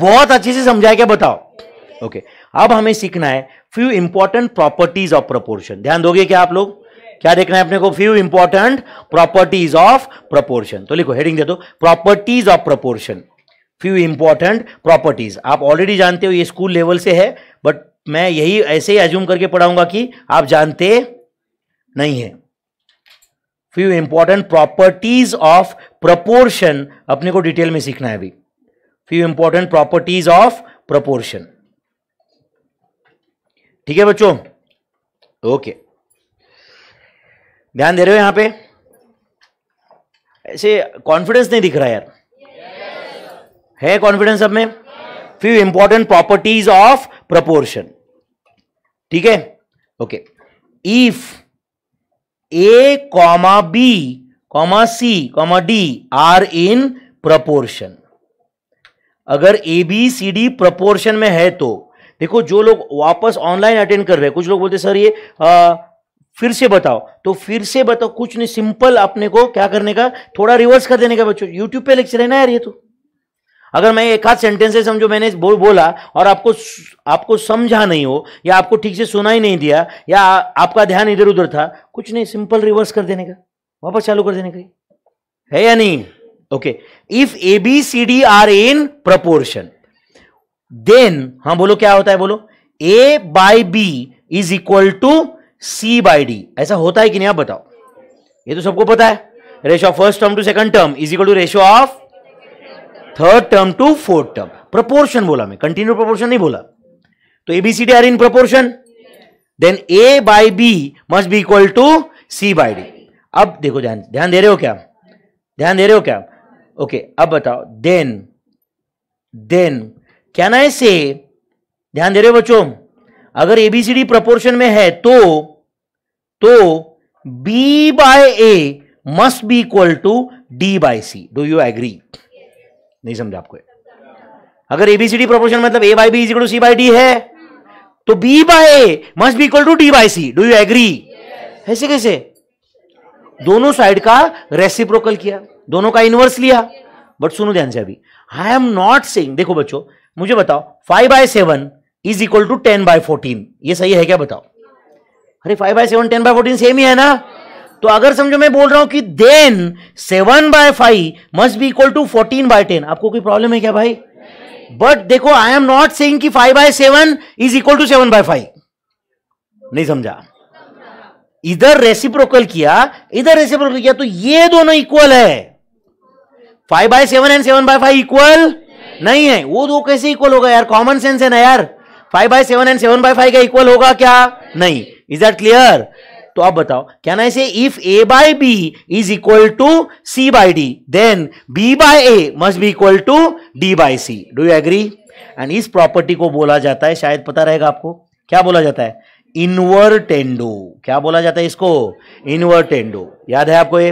बहुत अच्छे से समझाया क्या बताओ ओके अब हमें सीखना है few important properties of proportion ध्यान दोगे क्या आप लोग क्या देखना है अपने को few important properties of proportion तो लिखो हेडिंग दे दो properties of proportion few important properties आप ऑलरेडी जानते हो ये स्कूल लेवल से है बट मैं यही ऐसे ही एज्यूम करके पढ़ाऊंगा कि आप जानते नहीं है few important properties of proportion अपने को डिटेल में सीखना है अभी few important properties of proportion ठीक है बच्चों ओके ध्यान दे रहे हो यहां पे ऐसे कॉन्फिडेंस नहीं दिख रहा यार yes. है कॉन्फिडेंस अब में few important properties of proportion ठीक है okay if A comma B comma C comma D are in proportion अगर A B C D proportion में है तो देखो जो लोग वापस ऑनलाइन अटेंड कर रहे हैं कुछ लोग बोलते सर ये आ, फिर से बताओ तो फिर से बताओ कुछ नहीं सिंपल अपने को क्या करने का थोड़ा रिवर्स कर देने का बच्चों यूट्यूब पे लेक्चर है ना यार ये तो अगर मैं एक आध सेंटेंस से समझो मैंने बो, बोला और आपको आपको समझा नहीं हो या आपको ठीक से सुना ही नहीं दिया या आपका ध्यान इधर उधर था कुछ नहीं सिंपल रिवर्स कर देने का वापस चालू कर देने का है या नहीं okay if A B C D are in proportion then हाँ बोलो क्या होता है बोलो ए by B is equal to C by D ऐसा होता है कि नहीं आप बताओ ये तो सबको पता है ratio of first term to second term is equal to ratio of third term to fourth term proportion बोला मैं कंटिन्यू प्रपोर्शन नहीं बोला तो A B C D are in proportion then A by B must be equal to C by D अब देखो ध्यान ध्यान दे रहे हो क्या ध्यान दे रहे हो क्या ओके okay, अब बताओ देन देन क्या ना से ध्यान दे रहे हो बच्चों अगर एबीसीडी प्रपोर्शन में है तो तो B by A must be equal to D by C do you agree नहीं समझा आपको अगर एबीसीडी प्रोपोर्शन मतलब A by B is to C by D है तो B by must be equal to D by C do you agree ऐसे कैसे दोनों साइड का रेसिप्रोकल किया दोनों का इनवर्स लिया बट सुनो ध्यान से अभी आई एम नॉट सेइंग देखो बच्चों मुझे बताओ five by seven is equal to ten by fourteen ये सही है क्या बताओ अरे five by seven ten by fourteen same ही है ना तो अगर समझो मैं बोल रहा हूं कि then seven by five must be equal to fourteen by ten आपको कोई प्रॉब्लम है क्या भाई बट देखो आई एम नॉट सेइंग कि five by seven is equal to seven by five नहीं समझा इधर रेसिप्रोकल किया इधर रेसिप्रोकल किया तो ये दोनों इक्वल है five by seven and seven by five equal नहीं है वो दो कैसे इक्वल होगा यार कॉमन सेंस है ना यार five by seven and seven by five का इक्वल होगा क्या नहीं इज दैट क्लियर तो आप बताओ can I say if A by B is equal to C by D then B by A must be equal to D by C do you agree and इस प्रॉपर्टी को बोला जाता है शायद पता रहेगा आपको क्या बोला जाता है इनवर्टेंडो क्या बोला जाता है इसको इनवर्टेंडो याद है आपको ये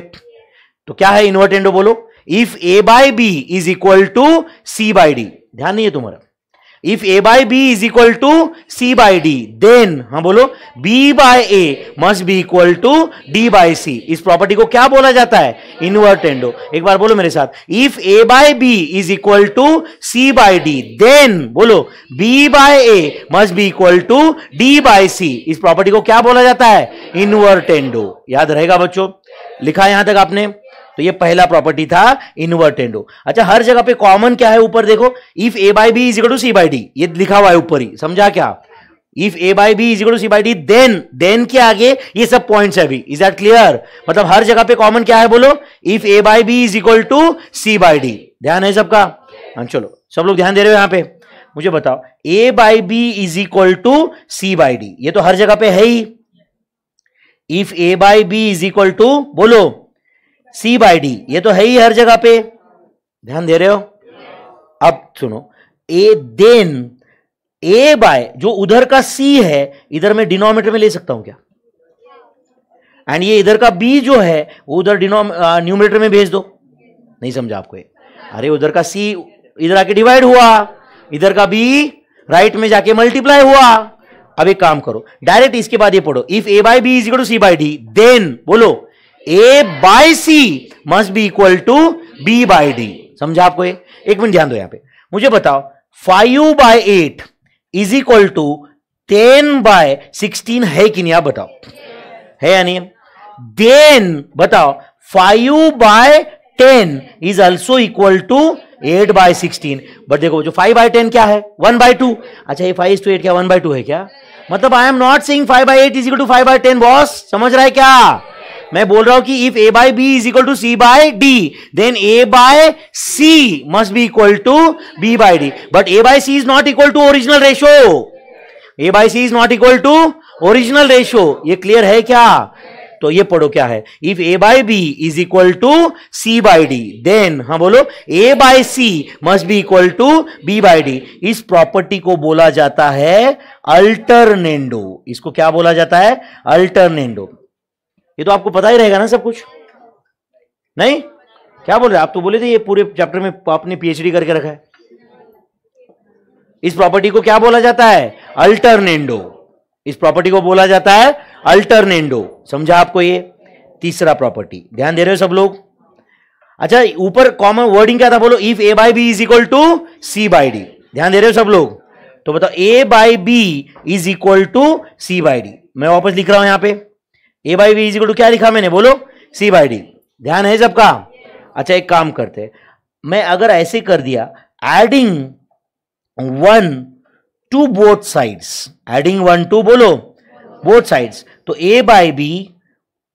तो क्या है इनवर्टेंडो बोलो if A by B is equal to C by D ध्यान नहीं है तुम्हारा if A by B is equal to C by D then हाँ बोलो B by A must be equal to D by C इस प्रॉपर्टी को क्या बोला जाता है इनवर्टेंडो एक बार बोलो मेरे साथ if A by B is equal to C by D then बोलो B by A must be equal to D by C इस प्रॉपर्टी को क्या बोला जाता है इनवर्टेंडो याद रहेगा बच्चों लिखा यहां तक आपने तो ये पहला प्रॉपर्टी था इनवर्टेंडो अच्छा हर जगह पे कॉमन क्या है ऊपर देखो if A by B is to C by D ये लिखा हुआ है ऊपर ही समझा क्या if A by B is to C by D then then के आगे ये सब पॉइंट्स है अभी इज दैट क्लियर मतलब हर जगह पे कॉमन क्या है बोलो if A by B is equal to C by D ध्यान है सबका हाँ, चलो सब लोग ध्यान दे रहे हो यहां पे मुझे बताओ ए by B is equal to C by D ये तो हर जगह पे है ही if A by B is equal to बोलो सी बाई डी ये तो है ही हर जगह पे ध्यान दे रहे हो अब सुनो ए देन ए बाय जो उधर का सी है इधर मैं डिनोमिनेटर में ले सकता हूं क्या एंड ये इधर का बी जो है वो उधर डिनोम न्यूमिनेटर में भेज दो नहीं समझा आपको ये अरे उधर का सी इधर आके डिवाइड हुआ इधर का बी राइट में जाके मल्टीप्लाई हुआ अब एक काम करो डायरेक्ट इसके बाद ये पढ़ो if A by B is to C by D then बोलो ए by C must be equal to B by D समझा आपको ये एक मिनट ध्यान दो यहां पे मुझे बताओ five by eight is equal to ten by sixteen है कि नहीं आप बताओ है या नहीं देन बताओ five by ten is also equal to eight by sixteen but देखो जो फाइव बाय टेन क्या है वन बाय टू अच्छा ये फाइव टू एट क्या वन बाय टू है क्या मतलब I am not saying five by eight is equal to five by ten boss समझ रहा है क्या मैं बोल रहा हूं कि if A by B is equal to C by D then A by C must be equal to B by D but A by C is not equal to original ratio A by C is not equal to original ratio ये क्लियर है क्या तो ये पढ़ो क्या है if A by B is equal to C by D then हाँ बोलो ए by C must be equal to B by D इस प्रॉपर्टी को बोला जाता है अल्टरनेंडो इसको क्या बोला जाता है अल्टरनेंडो ये तो आपको पता ही रहेगा ना सब कुछ नहीं क्या बोल रहे आप तो बोले थे ये पूरे चैप्टर में आपने पीएचडी करके रखा है इस प्रॉपर्टी को क्या बोला जाता है अल्टरनेंडो इस प्रॉपर्टी को बोला जाता है अल्टरनेंडो समझा आपको ये तीसरा प्रॉपर्टी ध्यान दे रहे हो सब लोग अच्छा ऊपर कॉमन वर्डिंग क्या था बोलो if A by B is equal to C by D ध्यान दे रहे हो सब लोग तो बताओ ए by B is equal to C by D मैं वापस लिख रहा हूं यहां पे A by B is equal to क्या लिखा मैंने बोलो सी बाई डी ध्यान है सबका अच्छा एक काम करते मैं अगर ऐसे कर दिया adding one to both sides adding one to बोलो बोथ साइड्स तो A by B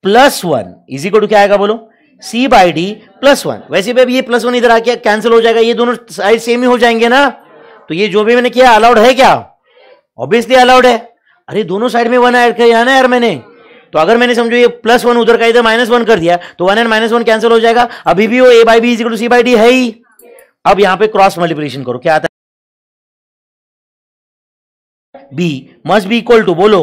plus one is equal to क्या आएगा बोलो C by D plus one वैसे भी अब ये प्लस वन इधर आके कैंसिल हो जाएगा ये दोनों साइड सेम ही हो जाएंगे ना तो ये जो भी मैंने किया अलाउड है क्या ऑब्वियसली अलाउड है अरे दोनों साइड में वन ऐड किया ना यार मैंने तो अगर मैंने समझो ये प्लस वन उधर का इधर माइनस वन कर दिया तो one and minus one cancel हो जाएगा अभी भी वो A by B to C by D है ही अब यहां पे क्रॉस मल्टीप्लिकेशन करो क्या आता है B must be equal to बोलो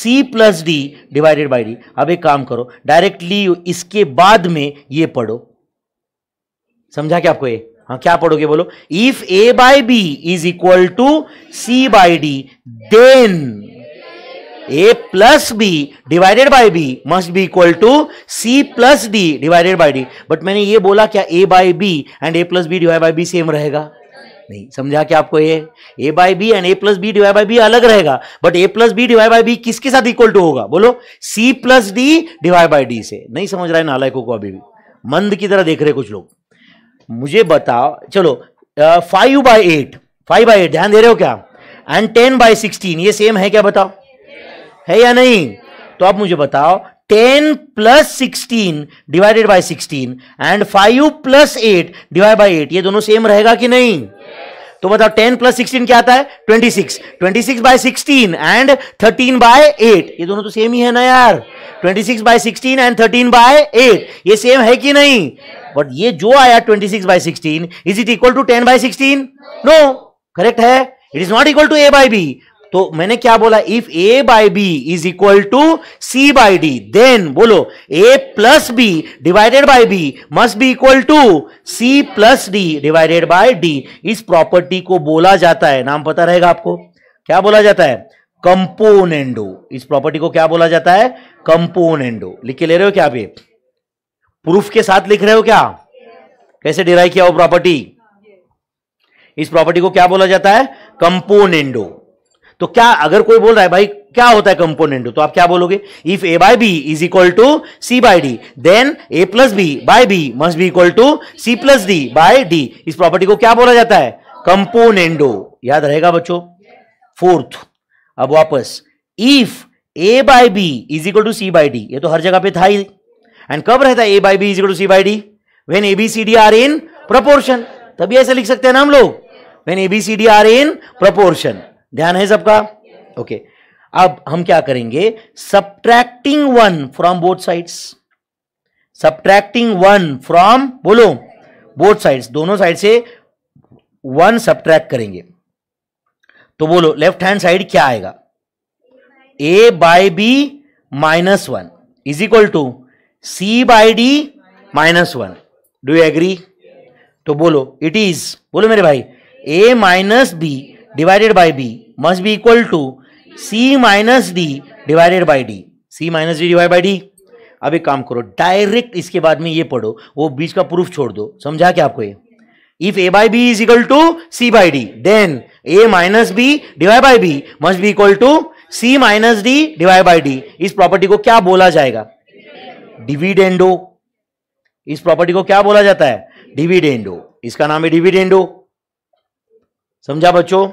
C plus D divided by D अब एक काम करो डायरेक्टली इसके बाद में ये पढ़ो समझा क्या आपको ये हाँ क्या पढ़ोगे बोलो if A by B is equal to C by D then A plus B divided by B must be equal to C plus D divided by D but मैंने ये बोला क्या A by B and A plus B divide by B same रहेगा नहीं समझा क्या आपको ये A by B and A plus B divide by B अलग रहेगा but A plus B divide by B किसके साथ इक्वल टू होगा बोलो C plus D divide by D से नहीं समझ रहा है नालायकों को अभी भी मंद की तरह देख रहे कुछ लोग मुझे बताओ चलो five by eight five by eight ध्यान दे रहे हो क्या एंड टेन बाई सिक्सटीन ये सेम है क्या बताओ है या नहीं तो आप मुझे बताओ ten plus sixteen divided by sixteen and 5 plus eight divide by eight ये दोनों सेम रहेगा कि नहीं तो बताओ टेन प्लस सिक्सटीन क्या आता है 26 26 six by sixteen and thirteen by eight ये दोनों तो सेम ही है ना यार twenty six by sixteen and thirteen by eight ये सेम है कि नहीं बट ये जो आया twenty six by sixteen is it equal to ten by sixteen no correct है it is not equal to A by B तो मैंने क्या बोला if A by B is equal to C by D then बोलो A plus B divided by B must be equal to C plus D divided by D इस प्रॉपर्टी को बोला जाता है नाम पता रहेगा आपको क्या बोला जाता है कंपोनेंडो इस प्रॉपर्टी को क्या बोला जाता है कंपोनेंडो लिख के ले रहे हो क्या आप प्रूफ के साथ लिख रहे हो क्या कैसे डिराइव किया वो प्रॉपर्टी इस प्रॉपर्टी को क्या बोला जाता है कंपोनेंडो तो क्या अगर कोई बोल रहा है भाई क्या होता है कंपोनेंट तो आप क्या बोलोगे if A by B is equal to C by D then A plus B by B must be equal to C plus D by D इस प्रॉपर्टी को क्या बोला जाता है कंपोनेंडो याद रहेगा बच्चों फोर्थ अब वापस if A by B is equal to C by D ये तो हर जगह पे था ही एंड कब रहता है A by B is equal to C by D when A B C D are in proportion तभी ऐसे लिख सकते हैं ना हम लोग when A B C D are in proportion ध्यान है सबका ओके okay. अब हम क्या करेंगे subtracting one from both sides subtracting one from बोलो बोथ साइड्स दोनों साइड से वन सब्ट्रैक्ट करेंगे तो बोलो लेफ्ट हैंड साइड क्या आएगा ए by B minus one is equal to C by D minus one do agree तो बोलो इट इज बोलो मेरे भाई A minus B divided by B must be equal to C minus D divided by D C minus D divide by D अब एक काम करो डायरेक्ट इसके बाद में ये पढ़ो वो बीच का प्रूफ छोड़ दो समझा क्या आपको ये if A by B is equal to C by D then A minus B divide by B must be equal to C minus D divide by D इस प्रॉपर्टी को क्या बोला जाएगा डिविडेंडो इस प्रॉपर्टी को क्या बोला जाता है डिविडेंडो इसका नाम है डिविडेंडो समझा बच्चों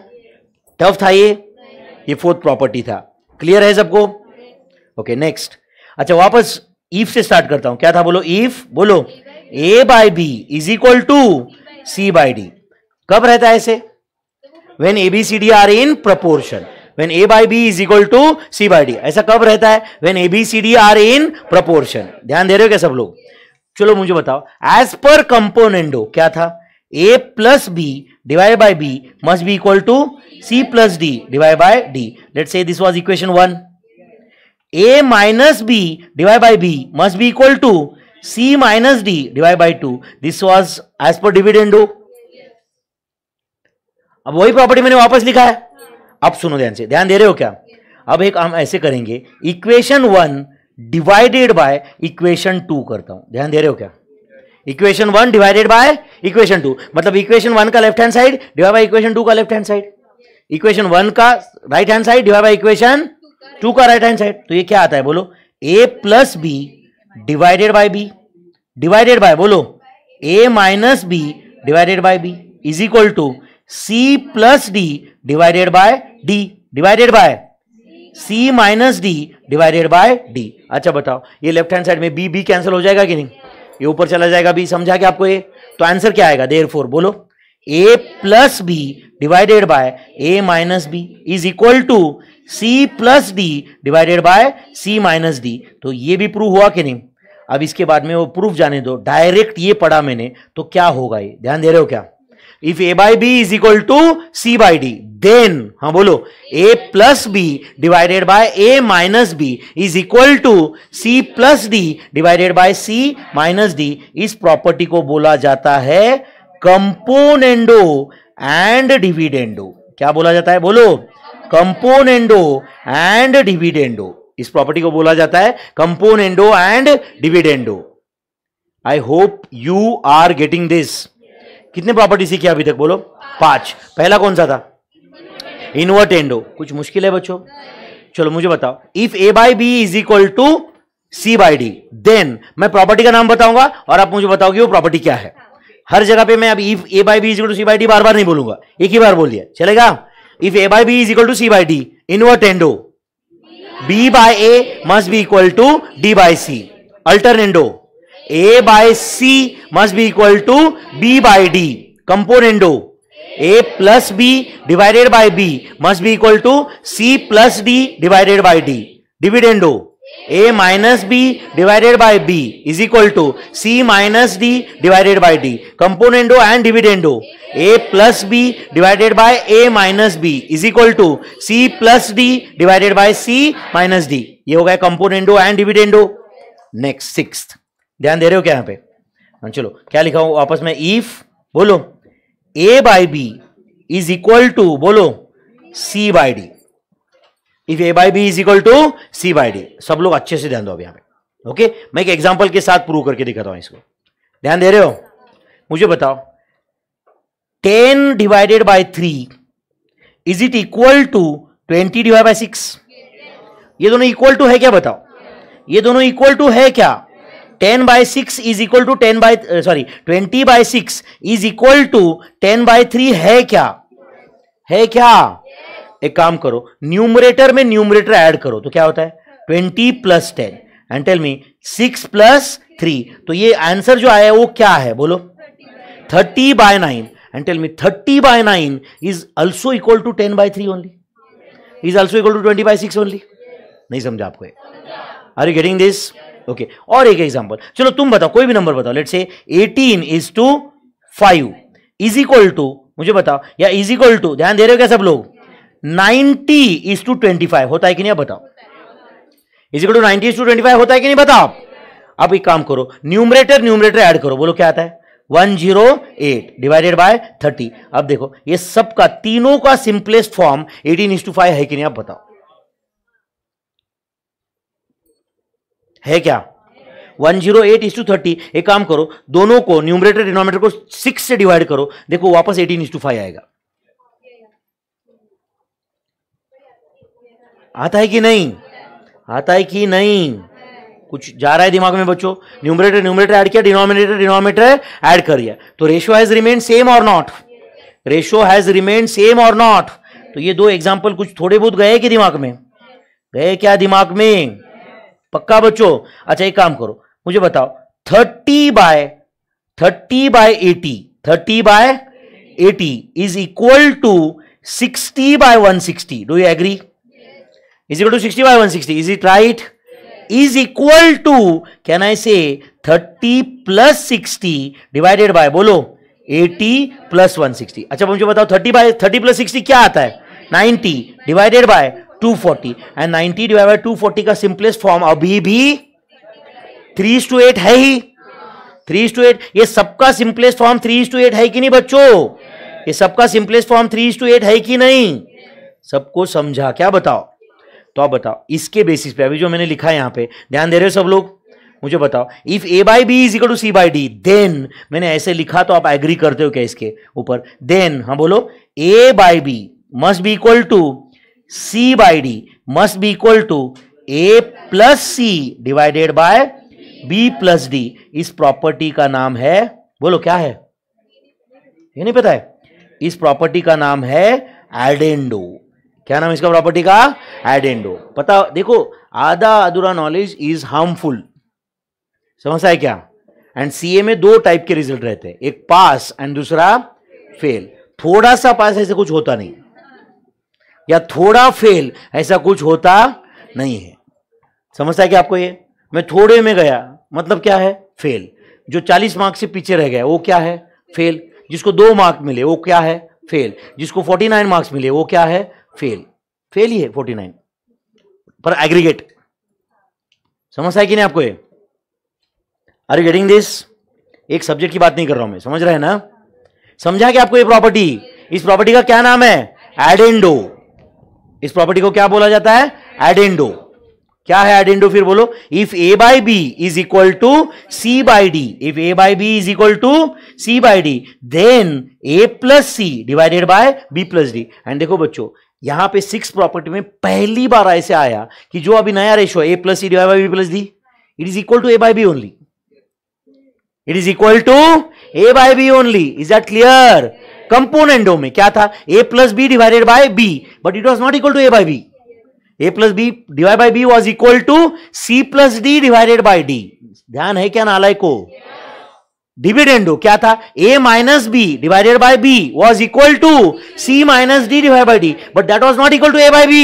टफ था ये ये फोर्थ प्रॉपर्टी था क्लियर है सबको ओके नेक्स्ट अच्छा वापस ईफ से स्टार्ट करता हूं क्या था बोलो ईफ बोलो ए by B is equal to C by D कब रहता है ऐसे when A B C D are in proportion when A by B is equal to C by D ऐसा कब रहता है when A B C D are in proportion ध्यान दे रहे हो क्या सब लोग चलो मुझे बताओ एज पर कंपोनेंडो क्या था ए plus B divide by B must be equal to C plus D divide by D let say this was equation one A minus B divide by B must be equal to C minus D divide by to this was as per dividendo अब वही प्रॉपर्टी मैंने वापस लिखा है आप सुनो ध्यान से ध्यान दे रहे हो क्या अब एक हम ऐसे करेंगे equation one divided by equation two करता हूं ध्यान दे रहे हो क्या equation one divided by equation two मतलब इक्वेशन वन का left hand side divide by equation two का left hand side equation one का right hand side divide by equation two का राइट हैंड साइड तो ये क्या आता है बोलो A plus B divided by B divided by बोलो ए minus B divided by B is equal to C plus D divided by D divided by C minus D divided by D अच्छा बताओ ये लेफ्ट हैंड साइड में बी बी कैंसिल हो जाएगा कि नहीं yeah. ये ऊपर चला जाएगा बी समझा के आपको ये तो आंसर क्या आएगा देर फोर बोलो A plus B divided by A minus B is equal to C plus D divided by C minus D तो ये भी प्रूव हुआ कि नहीं अब इसके बाद में वो प्रूफ जाने दो डायरेक्ट ये पढ़ा मैंने तो क्या होगा ये ध्यान दे रहे हो क्या if A by B is equal to C by D then हाँ बोलो A plus B divided by A minus B is equal to C plus D divided by C minus D इस प्रॉपर्टी को बोला जाता है कंपोनेंडो एंड डिविडेंडो क्या बोला जाता है बोलो कंपोनेंडो एंड डिविडेंडो इस प्रॉपर्टी को बोला जाता है componendo and dividendo I hope you are getting this कितने प्रॉपर्टी सीखी अभी तक बोलो पांच पहला कौन सा था इनवर्ट एंडो कुछ मुश्किल है बच्चों चलो मुझे बताओ if A by B is equal to C by D then मैं प्रॉपर्टी का नाम बताऊंगा और आप मुझे बताओ कि वो प्रॉपर्टी क्या है हर जगह पे मैं अब if A by B is to C by D बार बार नहीं बोलूंगा एक ही बार बोलिए चलेगा if A by B is equal to C by D invertendo B by A must be equal to D by C alternendo A by C must be equal to B by D componendo A plus B divided by B must be equal to C plus D divided by D dividendo A minus B divided by B is equal to C minus D divided by D componendo and dividendo A plus B divided by A minus B is equal to C plus D divided by C minus D ये हो गया componendo and dividendo next six ध्यान दे रहे हो क्या यहां पे हाँ, चलो क्या लिखा हो आपस में ईफ बोलो ए by B is equal to बोलो C by D if A by B is equal to C by D सब लोग अच्छे से ध्यान दो अब यहां पे ओके मैं एक एग्जांपल के साथ प्रूव करके दिखाता हूं इसको ध्यान दे रहे हो मुझे बताओ ten divided by three is it equal to twenty divide by six ये दोनों इक्वल टू है क्या बताओ ये दोनों इक्वल टू है क्या ten by six is equal to ten by sorry twenty by six is equal to ten by three है क्या है क्या एक काम करो न्यूमरेटर में न्यूमरेटर ऐड करो तो क्या होता है twenty plus ten and tell me six plus three तो ये आंसर जो आया है वो क्या है बोलो thirty by nine and tell me thirty by nine is also equal to ten by three only is also equal to twenty by six only नहीं समझा आपको are you getting this okay okay. और एक एग्जाम्पल चलो तुम बताओ कोई भी नंबर बताओ let say eighteen is to five is equal to मुझे बताओ या इज इक्वल टू ध्यान दे रहे हो क्या सब लोग ninety is to twenty five होता है कि नहीं आप बताओ is equal to ninety is to twenty five होता है कि नहीं बताओ अब एक काम करो न्यूमरेटर न्यूमरेटर ऐड करो बोलो क्या आता है one zero eight divided by thirty अब देखो ये सबका तीनों का simplest form eighteen is to five है कि नहीं आप बताओ है क्या 108 zero eight is to thirty एक काम करो दोनों को न्यूमरेटर डिनोमिनेटर को सिक्स से डिवाइड करो देखो वापस एटीन इंस टू फाइव आएगा आता है कि नहीं आता है कि नहीं कुछ जा रहा है दिमाग में बच्चों न्यूमरेटर न्यूमरेटर ऐड किया डिनोमिनेटर डिनोमिनेटर ऐड कर दिया तो रेशो हैज रिमेन सेम और not ratio has remain same और नॉट तो ये दो एग्जाम्पल कुछ थोड़े बहुत गए कि दिमाग में गए क्या दिमाग में पक्का बच्चो अच्छा एक काम करो मुझे बताओ thirty by thirty by eighty thirty by eighty is equal to sixty by one sixty do you agree is equal to sixty by one sixty is it right is equal to can I say thirty plus sixty divided by बोलो प्लस वन सिक्सटी अच्छा मुझे बताओ thirty by thirty plus sixty क्या आता है ninety divided by 240 and 90 divide by 240 का सिंपलेस्ट फॉर्म अभी भी थ्री टू एट है ही थ्री टू एट ये सबका simplest form three to eight है कि नहीं बच्चों ये सबका simplest form three to eight है कि नहीं सबको समझा क्या बताओ तो आप बताओ इसके बेसिस पे अभी जो मैंने लिखा है यहाँ पे ध्यान दे रहे हो सब लोग मुझे बताओ if A by B is equal to C by D then मैंने ऐसे लिखा तो आप एग्री करते हो क्या इसके ऊपर देन हाँ बोलो ए by B must be equal to C by D must be equal to A plus C divided by B plus D. इस प्रॉपर्टी का नाम है बोलो क्या है ये नहीं पता है इस प्रॉपर्टी का नाम है एडेंडो क्या नाम इसका प्रॉपर्टी का एडेंडो पता देखो आधा अधूरा नॉलेज इज हार्मफुल समझता है क्या एंड सीए में दो टाइप के रिजल्ट रहते हैं एक पास एंड दूसरा फेल थोड़ा सा पास ऐसे कुछ होता नहीं या थोड़ा फेल ऐसा कुछ होता नहीं है समझता है कि आपको ये मैं थोड़े में गया मतलब क्या है फेल जो 40 मार्क से पीछे रह गया वो क्या है फेल जिसको दो मार्क मिले वो क्या है फेल जिसको 49 मार्क्स मिले वो क्या है फेल फेल ही है 49 पर एग्रीगेट समझ आए कि नहीं आपको ये आर यू गेटिंग दिस एक सब्जेक्ट की बात नहीं कर रहा हूं मैं समझ रहे हैं ना समझा कि आपको ये प्रॉपर्टी इस प्रॉपर्टी का क्या नाम है एडेंडो इस प्रॉपर्टी को क्या बोला जाता है एडेंडो क्या है एडेंडो फिर बोलो if A by B is equal to C by D if A by B is equal to C by D then A plus c divided by b plus d and देखो बच्चों यहां पे सिक्स प्रॉपर्टी में पहली बार ऐसे आया कि जो अभी नया ratio a plus c divide by B plus d it is equal to a by b only it is equal to a by b only is that clear कंपोनेंटों में क्या था ए plus B divided by b but it was not equal to a by b a plus B divide by b was equal to C plus D divided by D ध्यान है क्या नालय को डिविडेंडो क्या था a minus B divided by b was equal to C minus D divide by d but that was not equal to a by b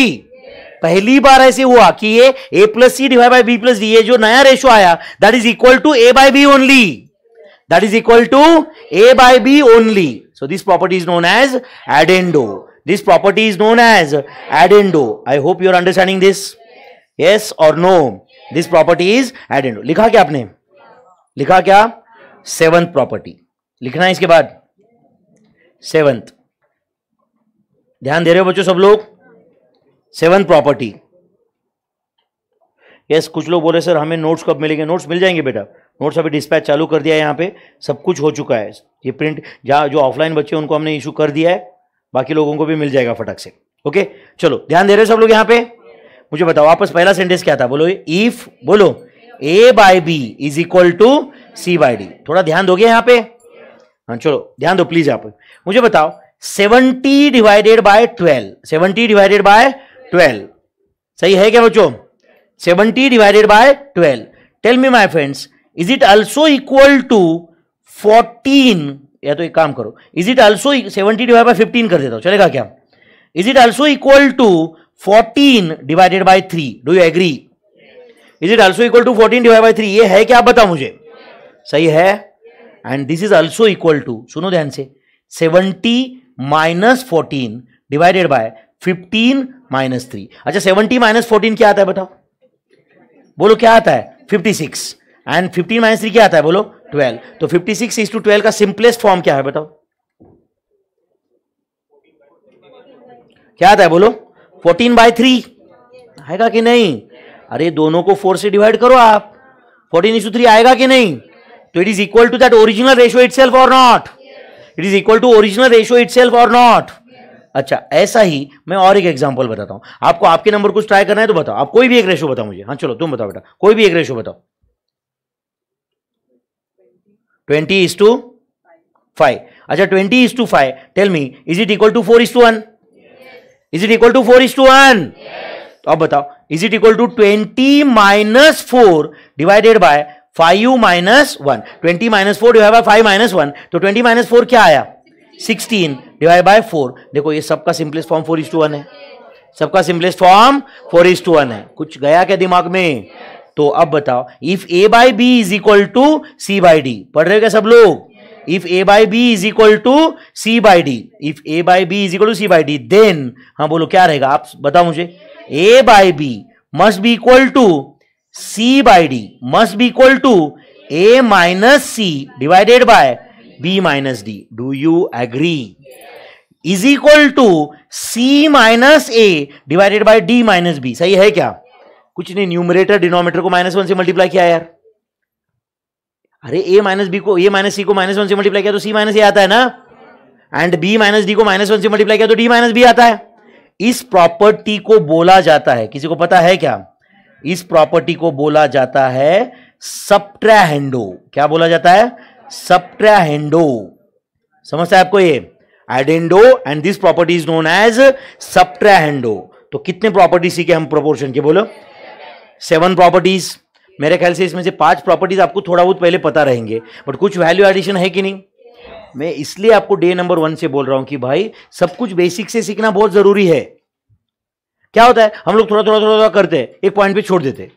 पहली बार ऐसे हुआ कि ये a plus c divide by B plus d ये जो नया रेशो आया that is equal to a by b only that is equal to a by b only So this property is known as addendo. This property is known as addendo. I hope you are understanding this. Yes or no? This property is addendo. लिखा क्या आपने लिखा क्या सेवंथ प्रॉपर्टी लिखना है इसके बाद सेवंथ ध्यान दे रहे हो बच्चों सब लोग सेवंथ प्रॉपर्टी यस कुछ लोग बोले सर हमें नोट्स कब मिलेंगे नोट्स मिल जाएंगे बेटा नोट्स अभी डिस्पैच चालू कर दिया है यहाँ पे सब कुछ हो चुका है ये प्रिंट जहाँ जो ऑफलाइन बच्चे उनको हमने इशू कर दिया है बाकी लोगों को भी मिल जाएगा फटक से ओके चलो ध्यान दे रहे हो सब लोग यहाँ पे मुझे बताओ आपस पहला सेंटेंस क्या था बोलो इफ बोलो ए by B is equal to C by d थोड़ा ध्यान दोगे यहाँ पे हाँ चलो ध्यान दो प्लीज आप मुझे बताओ seventy divided by twelve seventy divided by twelve सही है क्या बच्चों seventy divided by twelve tell me my friends is it also equal to fourteen या तो एक काम करो is it also seventy divide by fifteen कर देता हूं चलेगा क्या is it also equal to fourteen divided by three do you agree is it also equal to fourteen divide by three ये है क्या आप बताओ मुझे सही है and this is also equal to सुनो ध्यान से seventy minus fourteen divided by fifteen minus three अच्छा सेवनटी माइनस फोर्टीन क्या आता है बताओ बोलो क्या आता है fifty six and fifteen minus three क्या आता है बोलो ट्वेल्व तो fifty six is to twelve का सिंपलेस्ट फॉर्म क्या है बताओ क्या आता है बोलो फोर्टीन बाय थ्री आएगा कि नहीं अरे दोनों को फोर से डिवाइड करो आप फोर्टीन इंस थ्री आएगा कि नहीं तो it is equal to that original ratio itself और not it is equal to original ratio itself और नॉट अच्छा ऐसा ही मैं और एक एग्जाम्पल बताता हूँ आपको आपके नंबर कुछ ट्राई करना है तो बताओ आप कोई भी एक रेशो बताओ मुझे हाँ चलो तुम बताओ बेटा कोई भी एक रेशो बताओ ट्वेंटी इज टू फाइव अच्छा twenty is to five tell me is it equal to four is to one is it equal to four is to one तो अब बताओ is it equal to twenty minus four divided by five minus one twenty minus four divide by five minus one तो ट्वेंटी माइनस फोर क्या आया सिक्सटीन डिवाइड बाय फोर देखो ये सबका simplest form four is to one है सबका simplest form four is to one है कुछ गया क्या दिमाग में तो अब बताओ if A by B is equal to C by d पढ़ रहे क्या सब लोग if A by B is equal to C by D if A by B is equal to C by D then हाँ बोलो क्या रहेगा आप बताओ मुझे a by B must be equal to C by d must be equal to a minus c divided by B minus d do you agree is equal to C minus a divided by D minus b सही है क्या कुछ नहीं न्यूमरेटर डिनोमीटर को माइनस वन से मल्टीप्लाई किया यार अरे ए माइनस बी को ए माइनस सी को माइनस वन से मल्टीप्लाई किया तो सी माइनस ए आता है ना एंड बी माइनस डी को माइनस वन से मल्टीप्लाई किया तो डी माइनस बी आता है इस प्रॉपर्टी को बोला जाता है किसी को पता है क्या इस प्रॉपर्टी को बोला जाता है सप्ट्राहेंडो क्या बोला जाता है सप्ट्राहेंडो समझता है आपको ये addendo and this property is known as subtrahendo तो कितने प्रॉपर्टी सीखे हम प्रोपोर्शन के बोलो सेवन प्रॉपर्टीज मेरे ख्याल से इसमें से पांच प्रॉपर्टीज आपको थोड़ा बहुत पहले पता रहेंगे बट कुछ वैल्यू एडिशन है कि नहीं मैं इसलिए आपको डे नंबर वन से बोल रहा हूं कि भाई सब कुछ बेसिक से सीखना बहुत जरूरी है क्या होता है हम लोग थोड़ा थोड़ा थोड़ा थोड़ा करते हैं एक पॉइंट पे छोड़ देते हैं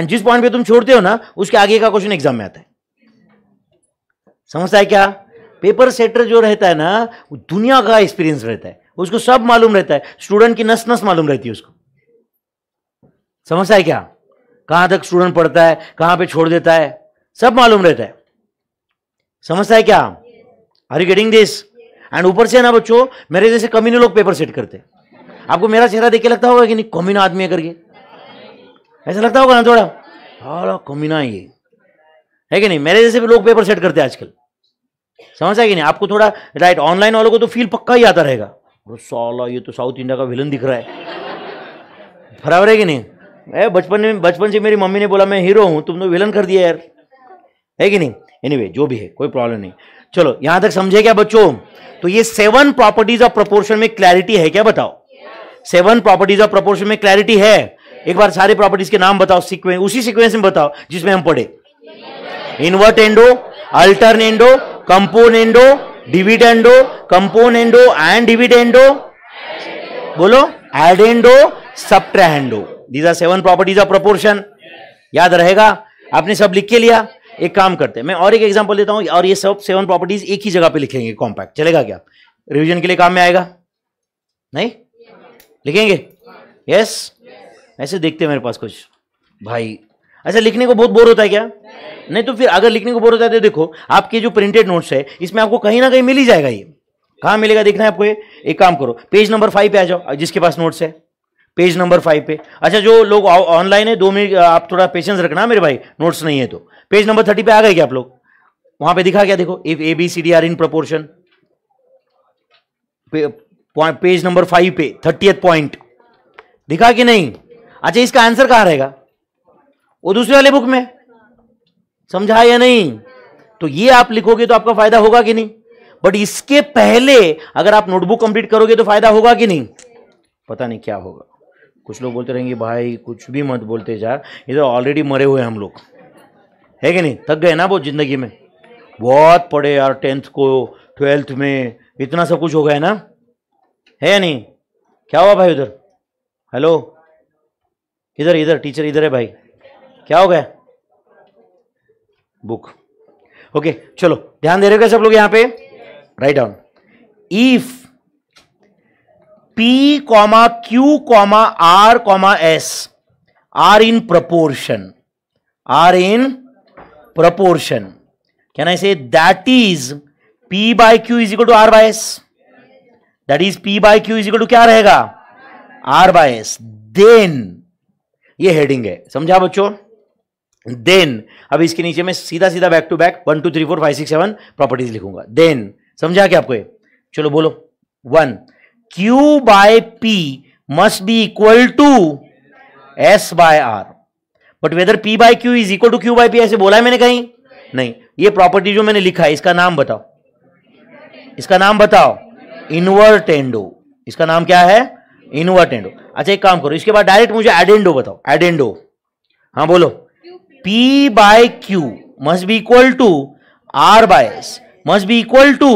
एंड जिस पॉइंट पे तुम छोड़ते हो ना उसके आगे का क्वेश्चन एग्जाम में आता है समझता है क्या पेपर सेटर जो रहता है ना वो दुनिया का एक्सपीरियंस रहता है उसको सब मालूम रहता है स्टूडेंट की नस नस मालूम रहती है उसको समझता है क्या कहां तक स्टूडेंट पढ़ता है कहां पे छोड़ देता है सब मालूम रहता है समझता है क्या are you getting this and ऊपर से ना बच्चों मेरे जैसे कमीने लोग पेपर सेट करते हैं आपको मेरा चेहरा देख के लगता होगा कि नहीं कमीना आदमी है करके ऐसा लगता होगा ना थोड़ा हाला कमीना ये है कि नहीं मेरे जैसे भी लोग पेपर सेट करते हैं आजकल समझ आया कि नहीं आपको थोड़ा राइट ऑनलाइन वालों को तो फील पक्का ही आता रहेगा ये तो साउथ इंडिया का विलन दिख रहा है बराबर है कि नहीं है बचपन में बचपन से मेरी मम्मी ने बोला मैं हीरो हूँ तुमने विलन कर दिया यार है कि नहीं एनीवे anyway, जो भी है कोई प्रॉब्लम नहीं चलो यहां तक समझे क्या बच्चों तो ये सेवन प्रॉपर्टीज ऑफ प्रपोर्शन में क्लैरिटी है क्या बताओ सेवन प्रॉपर्टीज ऑफ प्रपोर्शन में क्लैरिटी है एक बार सारे प्रॉपर्टीज के नाम बताओ सीक्वेंस उसी सीक्वेंस में बताओ जिसमें हम पढ़े इन्वर्ट एंडो एंडो एंडो कंपोन dividendo componendo and dividendo बोलो addendo subtrahendo these are seven properties of proportion याद रहेगा आपने सब लिख के लिया एक काम करते हैं मैं और एक एग्जाम्पल देता हूं और ये सब सेवन प्रॉपर्टीज एक ही जगह पे लिखेंगे कॉम्पैक्ट चलेगा क्या रिवीजन के लिए काम में आएगा नहीं लिखेंगे यस ऐसे देखते हैं मेरे पास कुछ भाई अच्छा लिखने को बहुत बोर होता है क्या नहीं, नहीं तो फिर अगर लिखने को बोर होता है तो देखो आपके जो प्रिंटेड नोट्स है इसमें आपको कहीं ना कहीं मिल ही जाएगा ये कहाँ मिलेगा देखना है आपको ये एक काम करो पेज नंबर फाइव पे आ जाओ जिसके पास नोट्स है पेज नंबर फाइव पे अच्छा जो लोग ऑनलाइन है दो मिनट आप थोड़ा पेशेंस रखना मेरे भाई नोट्स नहीं है तो पेज नंबर थर्टी पे आ गए क्या आप लोग वहां पे दिखा क्या देखो if A B C D are in proportion page number five पे थर्टीएथ पॉइंट दिखा कि नहीं अच्छा इसका आंसर कहां रहेगा वो दूसरे वाले बुक में समझा या नहीं तो ये आप लिखोगे तो आपका फायदा होगा कि नहीं बट इसके पहले अगर आप नोटबुक कंप्लीट करोगे तो फायदा होगा कि नहीं पता नहीं क्या होगा कुछ लोग बोलते रहेंगे भाई कुछ भी मत बोलते यार इधर ऑलरेडी तो मरे हुए हम लोग है कि नहीं थक गए ना बहुत ज़िंदगी में बहुत पढ़े यार टेंथ को ट्वेल्थ में इतना सब कुछ हो गया ना है या नहीं क्या हुआ भाई उधर हेलो इधर इधर टीचर इधर है भाई क्या हो गया बुक ओके चलो ध्यान दे रहे हो क्या सब लोग यहाँ पे write down if p comma q comma r comma s are in proportion are in proportion can I say that is p by q is equal to r by s that is p by q is equal to क्या रहेगा आर बाय एस देन ये हेडिंग है समझा बच्चों देन अब इसके नीचे मैं सीधा सीधा back to back one two three four five six seven properties लिखूंगा देन समझा क्या आपको ये चलो बोलो one q by p must be equal to s by r but whether p by q is equal to q by p ऐसे बोला है मैंने कहीं नहीं ये प्रॉपर्टी जो मैंने लिखा है इसका नाम बताओ इसका नाम बताओ एंडो इसका नाम क्या है इनवर्टेंडो अच्छा एक काम करो इसके बाद डायरेक्ट मुझे एडेंडो बताओ एडेंडो हाँ बोलो p by q must be equal to r by s must be equal to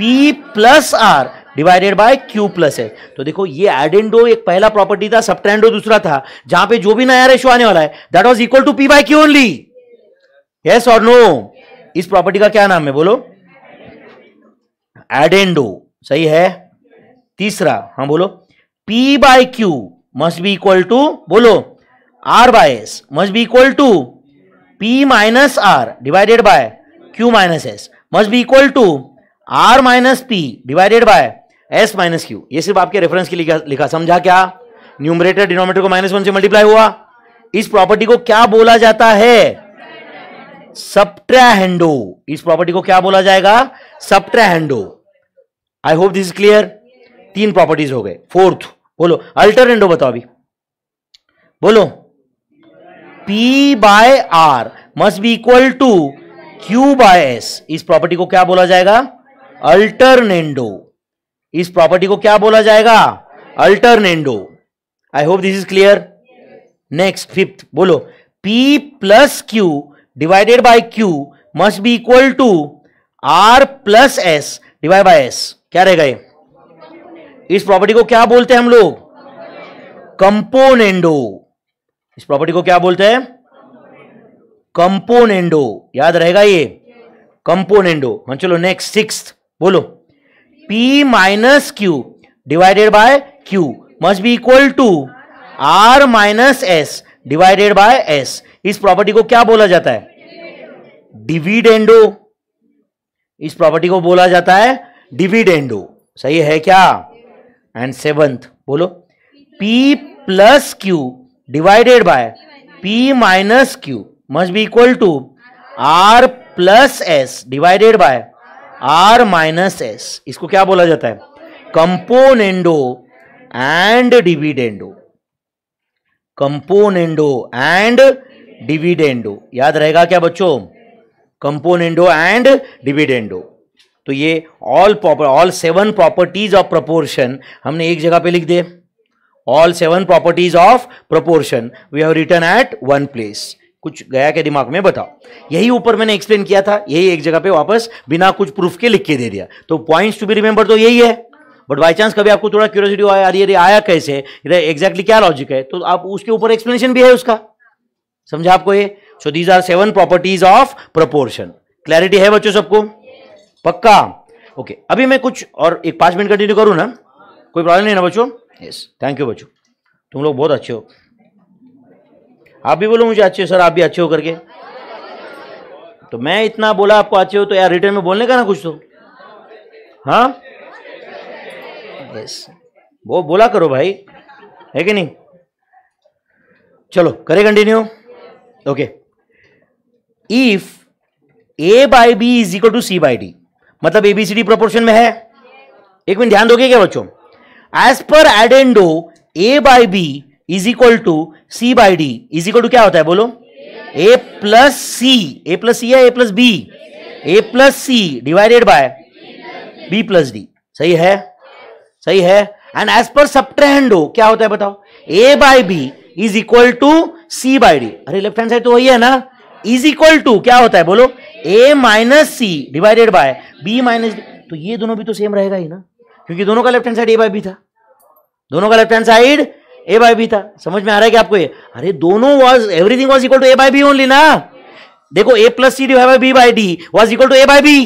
p plus r divided by q plus h तो देखो ये एडेंडो एक पहला प्रॉपर्टी था ट्रेंडो दूसरा था जहां पे जो भी नया रेशो आने वाला है that was equal to p by q only yes और नो इस प्रॉपर्टी का क्या नाम है बोलो एडेंडो सही है तीसरा हाँ बोलो p by q must be equal to बोलो r by s must be equal to p minus r divided by q minus s must be equal to r minus p divided by s minus q ये सिर्फ आपके रेफरेंस के लिखा, लिखा समझा क्या न्यूमरेटर डिनोमेटर को माइनस वन से मल्टीप्लाई हुआ इस प्रॉपर्टी को क्या बोला जाता है सब्ट्रैहेंडो इस प्रॉपर्टी को क्या बोला जाएगा subtrahendo I hope this is clear तीन प्रॉपर्टीज हो गए फोर्थ बोलो अल्टरनेंडो बताओ अभी बोलो p by r must be equal to q by s इस प्रॉपर्टी को क्या बोला जाएगा अल्टरनेंडो इस प्रॉपर्टी को क्या बोला जाएगा alternendo I hope this is clear next fifth बोलो P plus q divided by Q must be equal to R plus s divide by s क्या रहेगा ये इस प्रॉपर्टी को क्या बोलते हैं हम लोग कंपोनेंडो इस प्रॉपर्टी को क्या बोलते हैं कंपोनेंडो याद रहेगा ये कंपोनेंडो हाँ चलो नेक्स्ट सिक्स बोलो P minus Q divided by Q must be equal to R minus S divided by s इस प्रॉपर्टी को क्या बोला जाता है डिविडेंडो इस प्रॉपर्टी को बोला जाता है डिविडेंडो सही है क्या एंड सेवंथ बोलो p plus q divided by p minus q must be equal to r plus s divided by r minus s इसको क्या बोला जाता है componendo and dividendo componendo and dividendo याद रहेगा क्या बच्चों कंपोनेंडो एंड डिविडेंडो तो ये all proper all seven properties of proportion हमने एक जगह पे लिख दिए all seven properties of proportion we have written at one place कुछ गया के दिमाग में बताओ यही ऊपर मैंने एक्सप्लेन किया था यही एक जगह पे वापस बिना कुछ प्रूफ के लिख के दे दिया तो पॉइंट्स टू बी रिमेंबर तो यही है बट बाई चांस कभी आपको थोड़ा क्यूरियोसिटी आया अरे अरे आया कैसे एग्जैक्टली क्या लॉजिक है तो आप उसके ऊपर एक्सप्लेनेशन भी है उसका समझा आपको ये so these are seven properties of proportion clarity है बच्चों सबको पक्का ओके okay, अभी मैं कुछ और एक पांच मिनट कंटिन्यू करूँ ना कोई प्रॉब्लम नहीं ना बच्चों यस थैंक यू बच्चों तुम लोग बहुत अच्छे हो आप भी बोलो मुझे अच्छे हो सर आप भी अच्छे हो करके तो मैं इतना बोला आपको अच्छे हो तो यार रिटर्न में बोलने का ना कुछ तो हाँ यस वो बोला करो भाई है कि नहीं चलो करे continue okay if A by B is equal to C by d मतलब एबीसीडी प्रोपोर्शन में है एक मिनट ध्यान दोगे क्या बच्चों as per addendo a by B is equal to C by d is equal to क्या होता है बोलो A plus C A plus c या a plus b a plus c divided by b plus d सही है सही है एंड एज पर सब्ट्रैंडो क्या होता है बताओ ए by B is equal to C by d अरे लेफ्ट हैंड साइड तो वही है ना इज इक्वल टू क्या होता है बोलो ए minus c divided by B minus D तो ये दोनों भी तो सेम रहेगा ही ना क्योंकि दोनों का left hand side a by b था दोनों का left hand side a by b था समझ में आ रहा है कि आपको ये अरे दोनों was everything was equal to A by b only ना देखो a plus c divide by b by d was equal to A by b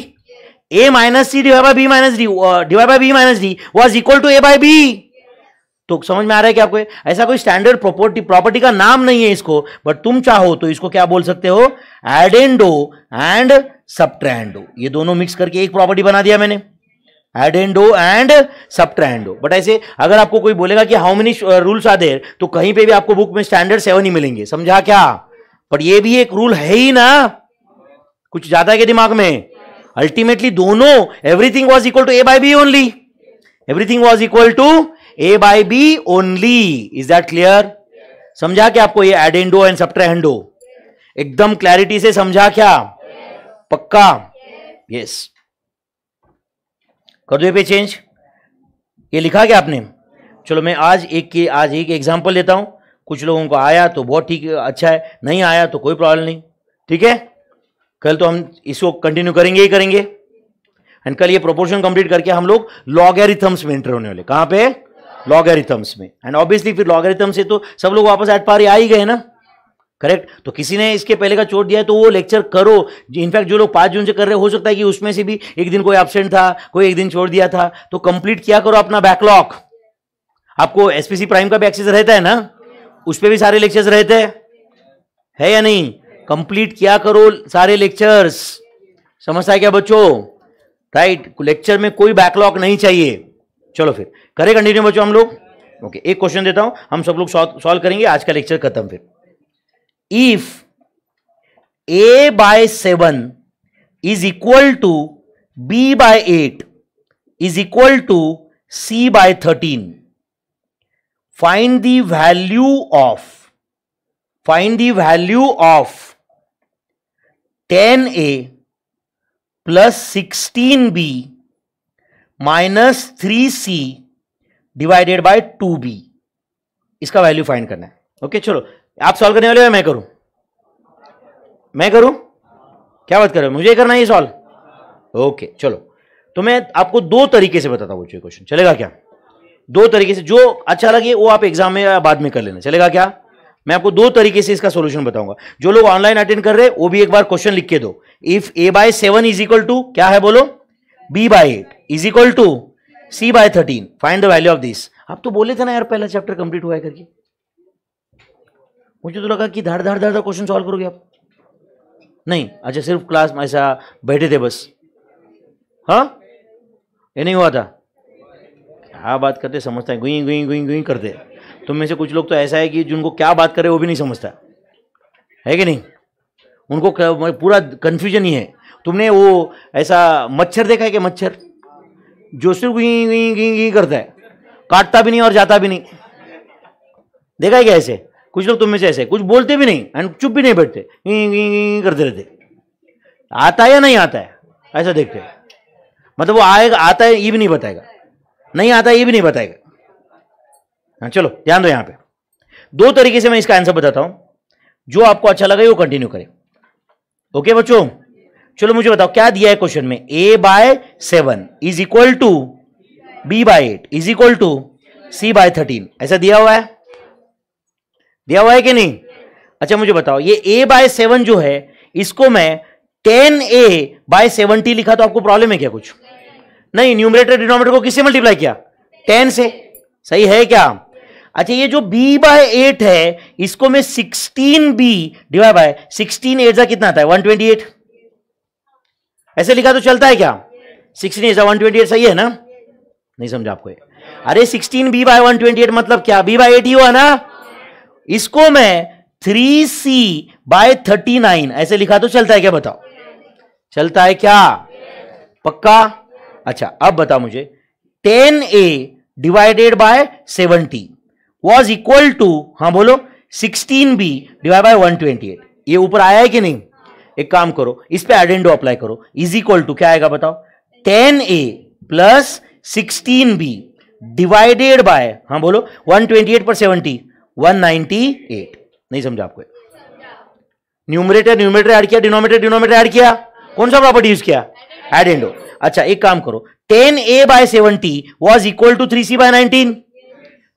a minus c divide by b minus D divide by b minus d was equal to A by B तो समझ में आ रहा है कि आपको ऐसा कोई स्टैंडर्ड प्रॉपर्टी प्रॉपर्टी का नाम नहीं है इसको बट तुम चाहो तो इसको क्या बोल सकते हो एडेंडो एंड सब्ट्रैंडो ये दोनों मिक्स करके एक प्रॉपर्टी बना दिया मैंने एडेंडो एंड सब्ट्रैंडो बट ऐसे अगर आपको कोई बोलेगा कि how many rules are there तो कहीं पे भी आपको बुक में स्टैंडर्ड सेवन ही मिलेंगे समझा क्या पर ये भी एक रूल है ही ना कुछ ज्यादा के दिमाग में अल्टीमेटली दोनों everything was equal to a by b only everything was equal to a by b only is that clear समझा क्या आपको ये एडेंडो एंड सब्ट्रैंडो एकदम क्लैरिटी से समझा क्या पक्का यस yes. कर दो ये पे चेंज ये लिखा क्या आपने चलो मैं आज एक के आज एक एग्जाम्पल लेता हूँ कुछ लोगों को आया तो बहुत ठीक अच्छा है नहीं आया तो कोई प्रॉब्लम नहीं ठीक है कल तो हम इसको कंटिन्यू करेंगे ही करेंगे एंड कल ये प्रोपोर्शन कंप्लीट करके हम लोग लॉगेरिथम्स में एंटर होने वाले कहाँ पे लॉगेरिथम्स में एंड ऑब्वियसली फिर लॉगेरिथम से तो सब लोग वापस एट पारी आ ही गए ना करेक्ट तो किसी ने इसके पहले का चोट दिया है तो वो लेक्चर करो इनफैक्ट जो लोग पांच जून से कर रहे हो सकता है कि उसमें से भी एक दिन कोई एबसेंट था कोई एक दिन छोड़ दिया था तो कंप्लीट क्या करो अपना बैकलॉग आपको एसपीसी प्राइम का भी एक्सेस रहता है ना उस पर भी सारे लेक्चर्स रहते हैं है या नहीं कंप्लीट क्या करो सारे लेक्चर्स समझता है क्या बच्चों राइट लेक्चर में कोई बैकलॉग नहीं चाहिए चलो फिर करें कंटिन्यू बच्चों हम लोग ओके एक क्वेश्चन देता हूं हम सब लोग सॉल्व करेंगे आज का लेक्चर खत्म फिर if A by seven is equal to B by eight is equal to C by thirteen find the value of find the value of ten a plus sixteen b minus three c divided by two b इसका वैल्यू फाइंड करना है ओके okay, चलो आप सॉल्व करने वाले हो मैं करूं मैं करूं क्या बात कर रहे हो मुझे करना है सॉल्व ओके चलो तो मैं आपको दो तरीके से बताता हूं क्वेश्चन चलेगा क्या दो तरीके से जो अच्छा लगे वो आप एग्जाम में या बाद में कर लेना चलेगा क्या मैं आपको दो तरीके से इसका सोल्यूशन बताऊंगा जो लोग ऑनलाइन अटेंड कर रहे हैं वो भी एक बार क्वेश्चन लिख के दो if A by seven is equal to क्या है बोलो B by eight is equal to C by thirteen find the value of this आप तो बोले थे ना यार पहला चैप्टर कंप्लीट हुआ है करके मुझे तो लगा कि धाड़ धाड़ धाड़ क्वेश्चन सॉल्व करोगे आप नहीं अच्छा सिर्फ क्लास में ऐसा बैठे थे बस हाँ ये नहीं हुआ था क्या बात करते समझता है गुई गुई गुई गुई करते तुम में से कुछ लोग तो ऐसा है कि जिनको क्या बात करे वो भी नहीं समझता है कि नहीं उनको पूरा कन्फ्यूजन ही है तुमने वो ऐसा मच्छर देखा है कि मच्छर जो सिर्फ गुई गुई गुई गुई करता है काटता भी नहीं और जाता भी नहीं देखा है क्या ऐसे कुछ लोग तुम में से ऐसे कुछ बोलते भी नहीं एंड चुप भी नहीं बैठते करते रहते आता है या नहीं आता है ऐसा देखते मतलब वो आएगा आता है ये भी नहीं बताएगा नहीं आता ये भी नहीं बताएगा हाँ चलो ध्यान दो यहां पे दो तरीके से मैं इसका आंसर बताता हूं जो आपको अच्छा लगे वो कंटिन्यू करें ओके बच्चों चलो मुझे बताओ क्या दिया है क्वेश्चन में a by seven is equal to B by eight is equal to C by thirteen ऐसा दिया हुआ है दिया हुआ है कि नहीं अच्छा मुझे बताओ ये ए बाय सेवन जो है इसको मैं टेन ए बाय सेवनटी लिखा तो आपको प्रॉब्लम है क्या कुछ नहीं न्यूमरेटर डिनोमिनेटर को किससे मल्टीप्लाई किया टेन से सही है क्या अच्छा ये जो बी बाय एट है इसको मैं sixteen b divide by sixteen eight कितना आता है एट ऐसे लिखा तो चलता है क्या वन ट्वेंटी एट सही है ना नहीं समझा आपको अरे सिक्सटीन बी बाय वन मतलब क्या बी बाय एट ही हुआ ना इसको मैं three c by thirty nine ऐसे लिखा तो चलता है क्या बताओ चलता है क्या पक्का अच्छा अब बताओ मुझे ten a divided by seventy was equal to हाँ बोलो sixteen b divide by one twenty eight ये ऊपर आया है कि नहीं एक काम करो इस पर एडेंडो अप्लाई करो इज इक्वल टू क्या आएगा बताओ ten a plus sixteen b divided by हाँ बोलो वन ट्वेंटी एट पर सेवनटी 198 नहीं समझा आपको न्यूमरेटर न्यूमरेटर ऐड किया डिनोमेटर डिनोमेटर ऐड किया कौन सा प्रॉपर्टी यूज किया एड एंडो अच्छा एक काम करो ten a by seventy was equal to three c by nineteen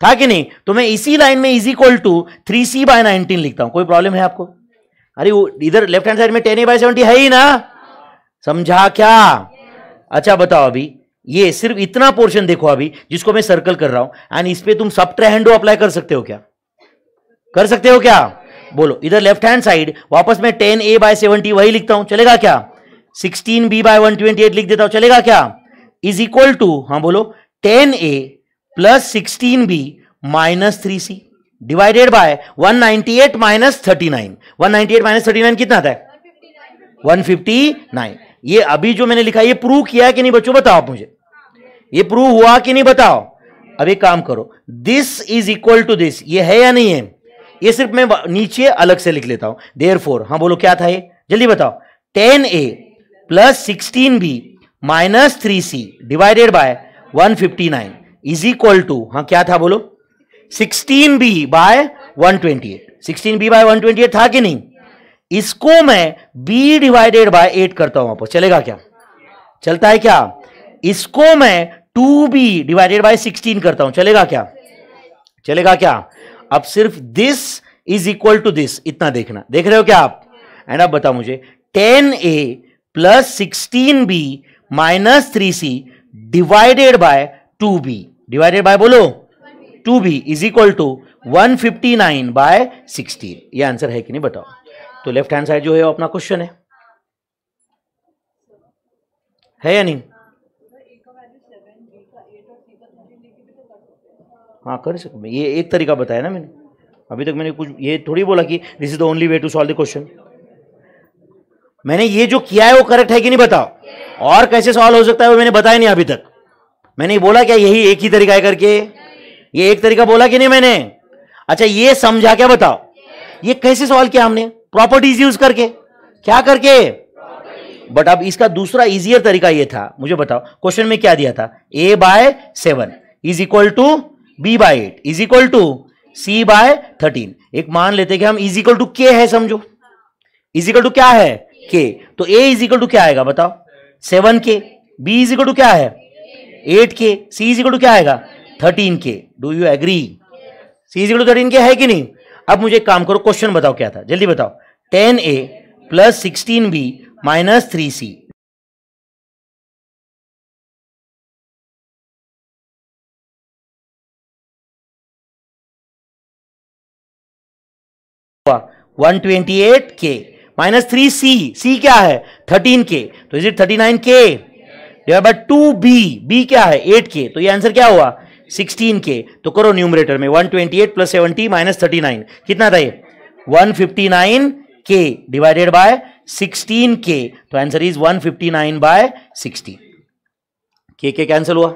था कि नहीं तो मैं इसी लाइन में is equal to three c by nineteen लिखता हूं कोई प्रॉब्लम है आपको अरे इधर लेफ्ट हैंड साइड में टेन ए बाय सेवनटी है ही ना समझा क्या अच्छा बताओ अभी ये सिर्फ इतना पोर्शन देखो अभी जिसको मैं सर्कल कर रहा हूं एंड इस पर तुम सब ट्रैंडो अप्लाई कर सकते हो क्या कर सकते हो क्या बोलो इधर लेफ्ट हैंड साइड वापस मैं टेन ए बाय सेवेंटी वही लिखता हूं चलेगा क्या sixteen b by one twenty eight लिख देता हूं चलेगा क्या इज इक्वल टू हाँ बोलो ten a plus sixteen b minus three c divided by one ninety eight minus thirty nine one ninety eight minus thirty nine कितना आता है वन फिफ्टी नाइन ये अभी जो मैंने लिखा ये प्रूव किया है कि नहीं बच्चों बताओ आप मुझे ये प्रूव हुआ कि नहीं बताओ अब एक काम करो this is equal to this ये है या नहीं है ये सिर्फ मैं नीचे अलग से लिख लेता हूं देयर फोर हाँ बोलो क्या था ये जल्दी बताओ ten a plus sixteen b minus three c divided by one fifty nine is equal to हाँ क्या था बोलो sixteen b by one twenty eight sixteen b by one twenty eight था कि नहीं इसको मैं बी डिवाइडेड बाय एट करता हूं वापस चलेगा क्या चलता है क्या इसको मैं two b divided by sixteen करता हूं चलेगा क्या चलेगा क्या अब सिर्फ this is equal to this इतना देखना देख रहे हो क्या आप एंड अब बताओ मुझे ten a plus sixteen b minus three c divided by two b divided by बोलो two b is equal to one fifty nine by sixteen ये आंसर है कि नहीं बताओ तो लेफ्ट हैंड साइड जो है अपना क्वेश्चन है है या नहीं हाँ कर सकते ये एक तरीका बताया ना मैंने अभी तक मैंने कुछ ये थोड़ी बोला कि this is the only way to solve the question मैंने ये जो किया है वो करेक्ट है कि नहीं बताओ और कैसे सॉल्व हो सकता है वो मैंने बताया नहीं अभी तक मैंने बोला क्या यही एक ही तरीका है करके ये एक तरीका बोला कि नहीं मैंने अच्छा ये समझा क्या बताओ ये कैसे सॉल्व किया हमने प्रॉपर्टीज यूज करके क्या करके बट अब इसका दूसरा इजियर तरीका ये था मुझे बताओ क्वेश्चन में क्या दिया था a by seven is equal to B by eight is equal to C by thirteen एक मान लेते कि हम इज इक्वल टू के है समझो इज इक्वल टू क्या है के तो ए इज इक्वल टू क्या आएगा बताओ seven k b is equal to क्या है eight k c is equal to क्या आएगा thirteen k do you agree c is equal to thirteen k है कि नहीं अब मुझे एक काम करो क्वेश्चन बताओ क्या था जल्दी बताओ ten a plus sixteen b minus three c one twenty eight k minus three c c क्या है थर्टीन के तो is it thirty nine k divide by two b b क्या है एट के तो ये आंसर क्या हुआ सिक्सटीन के तो करो न्यूमरेटर में one twenty eight plus seventy minus thirty nine कितना था ये one fifty nine k divided by sixteen k तो answer is one fifty nine by sixteen k cancel हुआ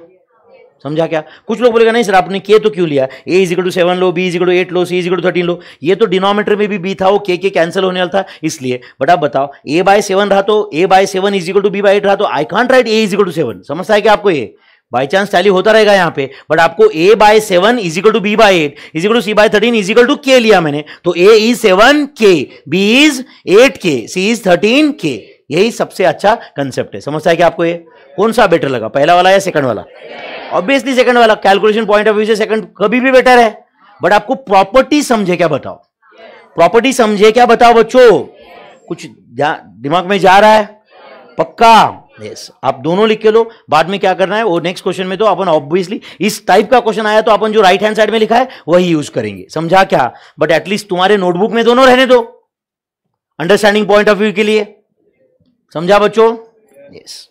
समझा क्या कुछ लोग बोलेगा नहीं सर आपने के तो क्यों लिया ए इजिकल टू सेवन लो बी इजिकल टू एट लो सी इजिकल टू थर्टीन लो ये तो डिनोमीटर में भी बी था वो के के कैंसिल होने वाला था इसलिए बट आप बताओ ए बाय सेवन रहा तो a by seven is equal to B by eight रहा तो I can't write a is equal to seven समझता है क्या आपको ये बाई चांस टैली होता रहेगा यहाँ पे बट आपको a by seven is equal to B by eight is equal to C by thirteen is equal to k लिया मैंने तो a is seven k b is eight k c is thirteen के यही सबसे अच्छा कंसेप्ट है समझता है क्या आपको ये कौन सा बेटर लगा पहला वाला या सेकंड वाला ऑब्वियसली सेकंड वाला कैलकुलेशन पॉइंट ऑफ व्यू से सेकंड कभी भी बेटर है बट आपको प्रॉपर्टी समझे क्या बताओ प्रॉपर्टी समझे क्या बताओ बच्चों कुछ दिमाग में जा रहा है पक्का यस yes. आप दोनों लिख के लो बाद में क्या करना है वो नेक्स्ट क्वेश्चन में तो अपन ऑब्वियसली इस टाइप का क्वेश्चन आया तो अपन जो राइट हैंड साइड में लिखा है वही यूज करेंगे समझा क्या बट एटलीस्ट तुम्हारे नोटबुक में दोनों रहने दो अंडरस्टैंडिंग पॉइंट ऑफ व्यू के लिए समझा बच्चों यस yes.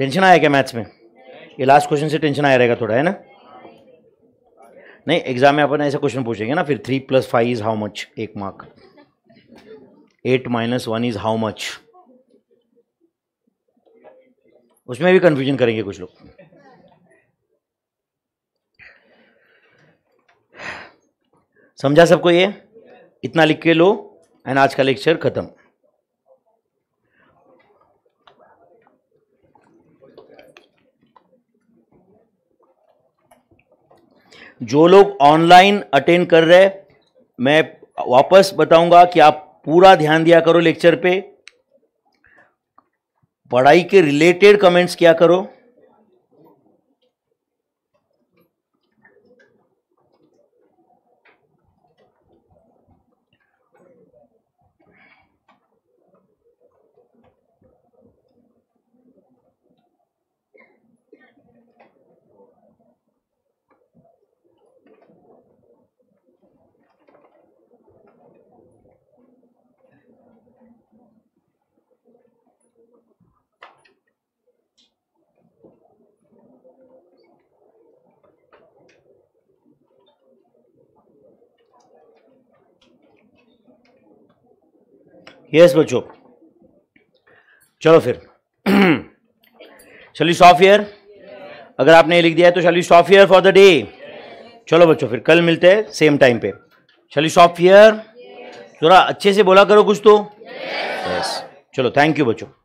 टेंशन आया क्या मैथ्स में ये लास्ट क्वेश्चन से टेंशन आया रहेगा थोड़ा है ना नहीं एग्जाम में अपन ऐसा क्वेश्चन पूछेंगे ना फिर three plus five is how much एक mark eight minus one is how much उसमें भी कंफ्यूजन करेंगे कुछ लोग समझा सबको ये इतना लिख के लो एंड आज का लेक्चर खत्म जो लोग ऑनलाइन अटेंड कर रहे मैं वापस बताऊंगा कि आप पूरा ध्यान दिया करो लेक्चर पे पढ़ाई के रिलेटेड कमेंट्स किया करो यस बच्चो चलो फिर चलिए सॉफ्टवेयर अगर आपने लिख दिया है तो चलिए सॉफ्टवेयर फॉर द डे चलो बच्चों फिर कल मिलते हैं सेम टाइम पे चलिए सॉफ्टवेयर थोड़ा अच्छे से बोला करो कुछ तो यस yes. चलो थैंक यू बच्चों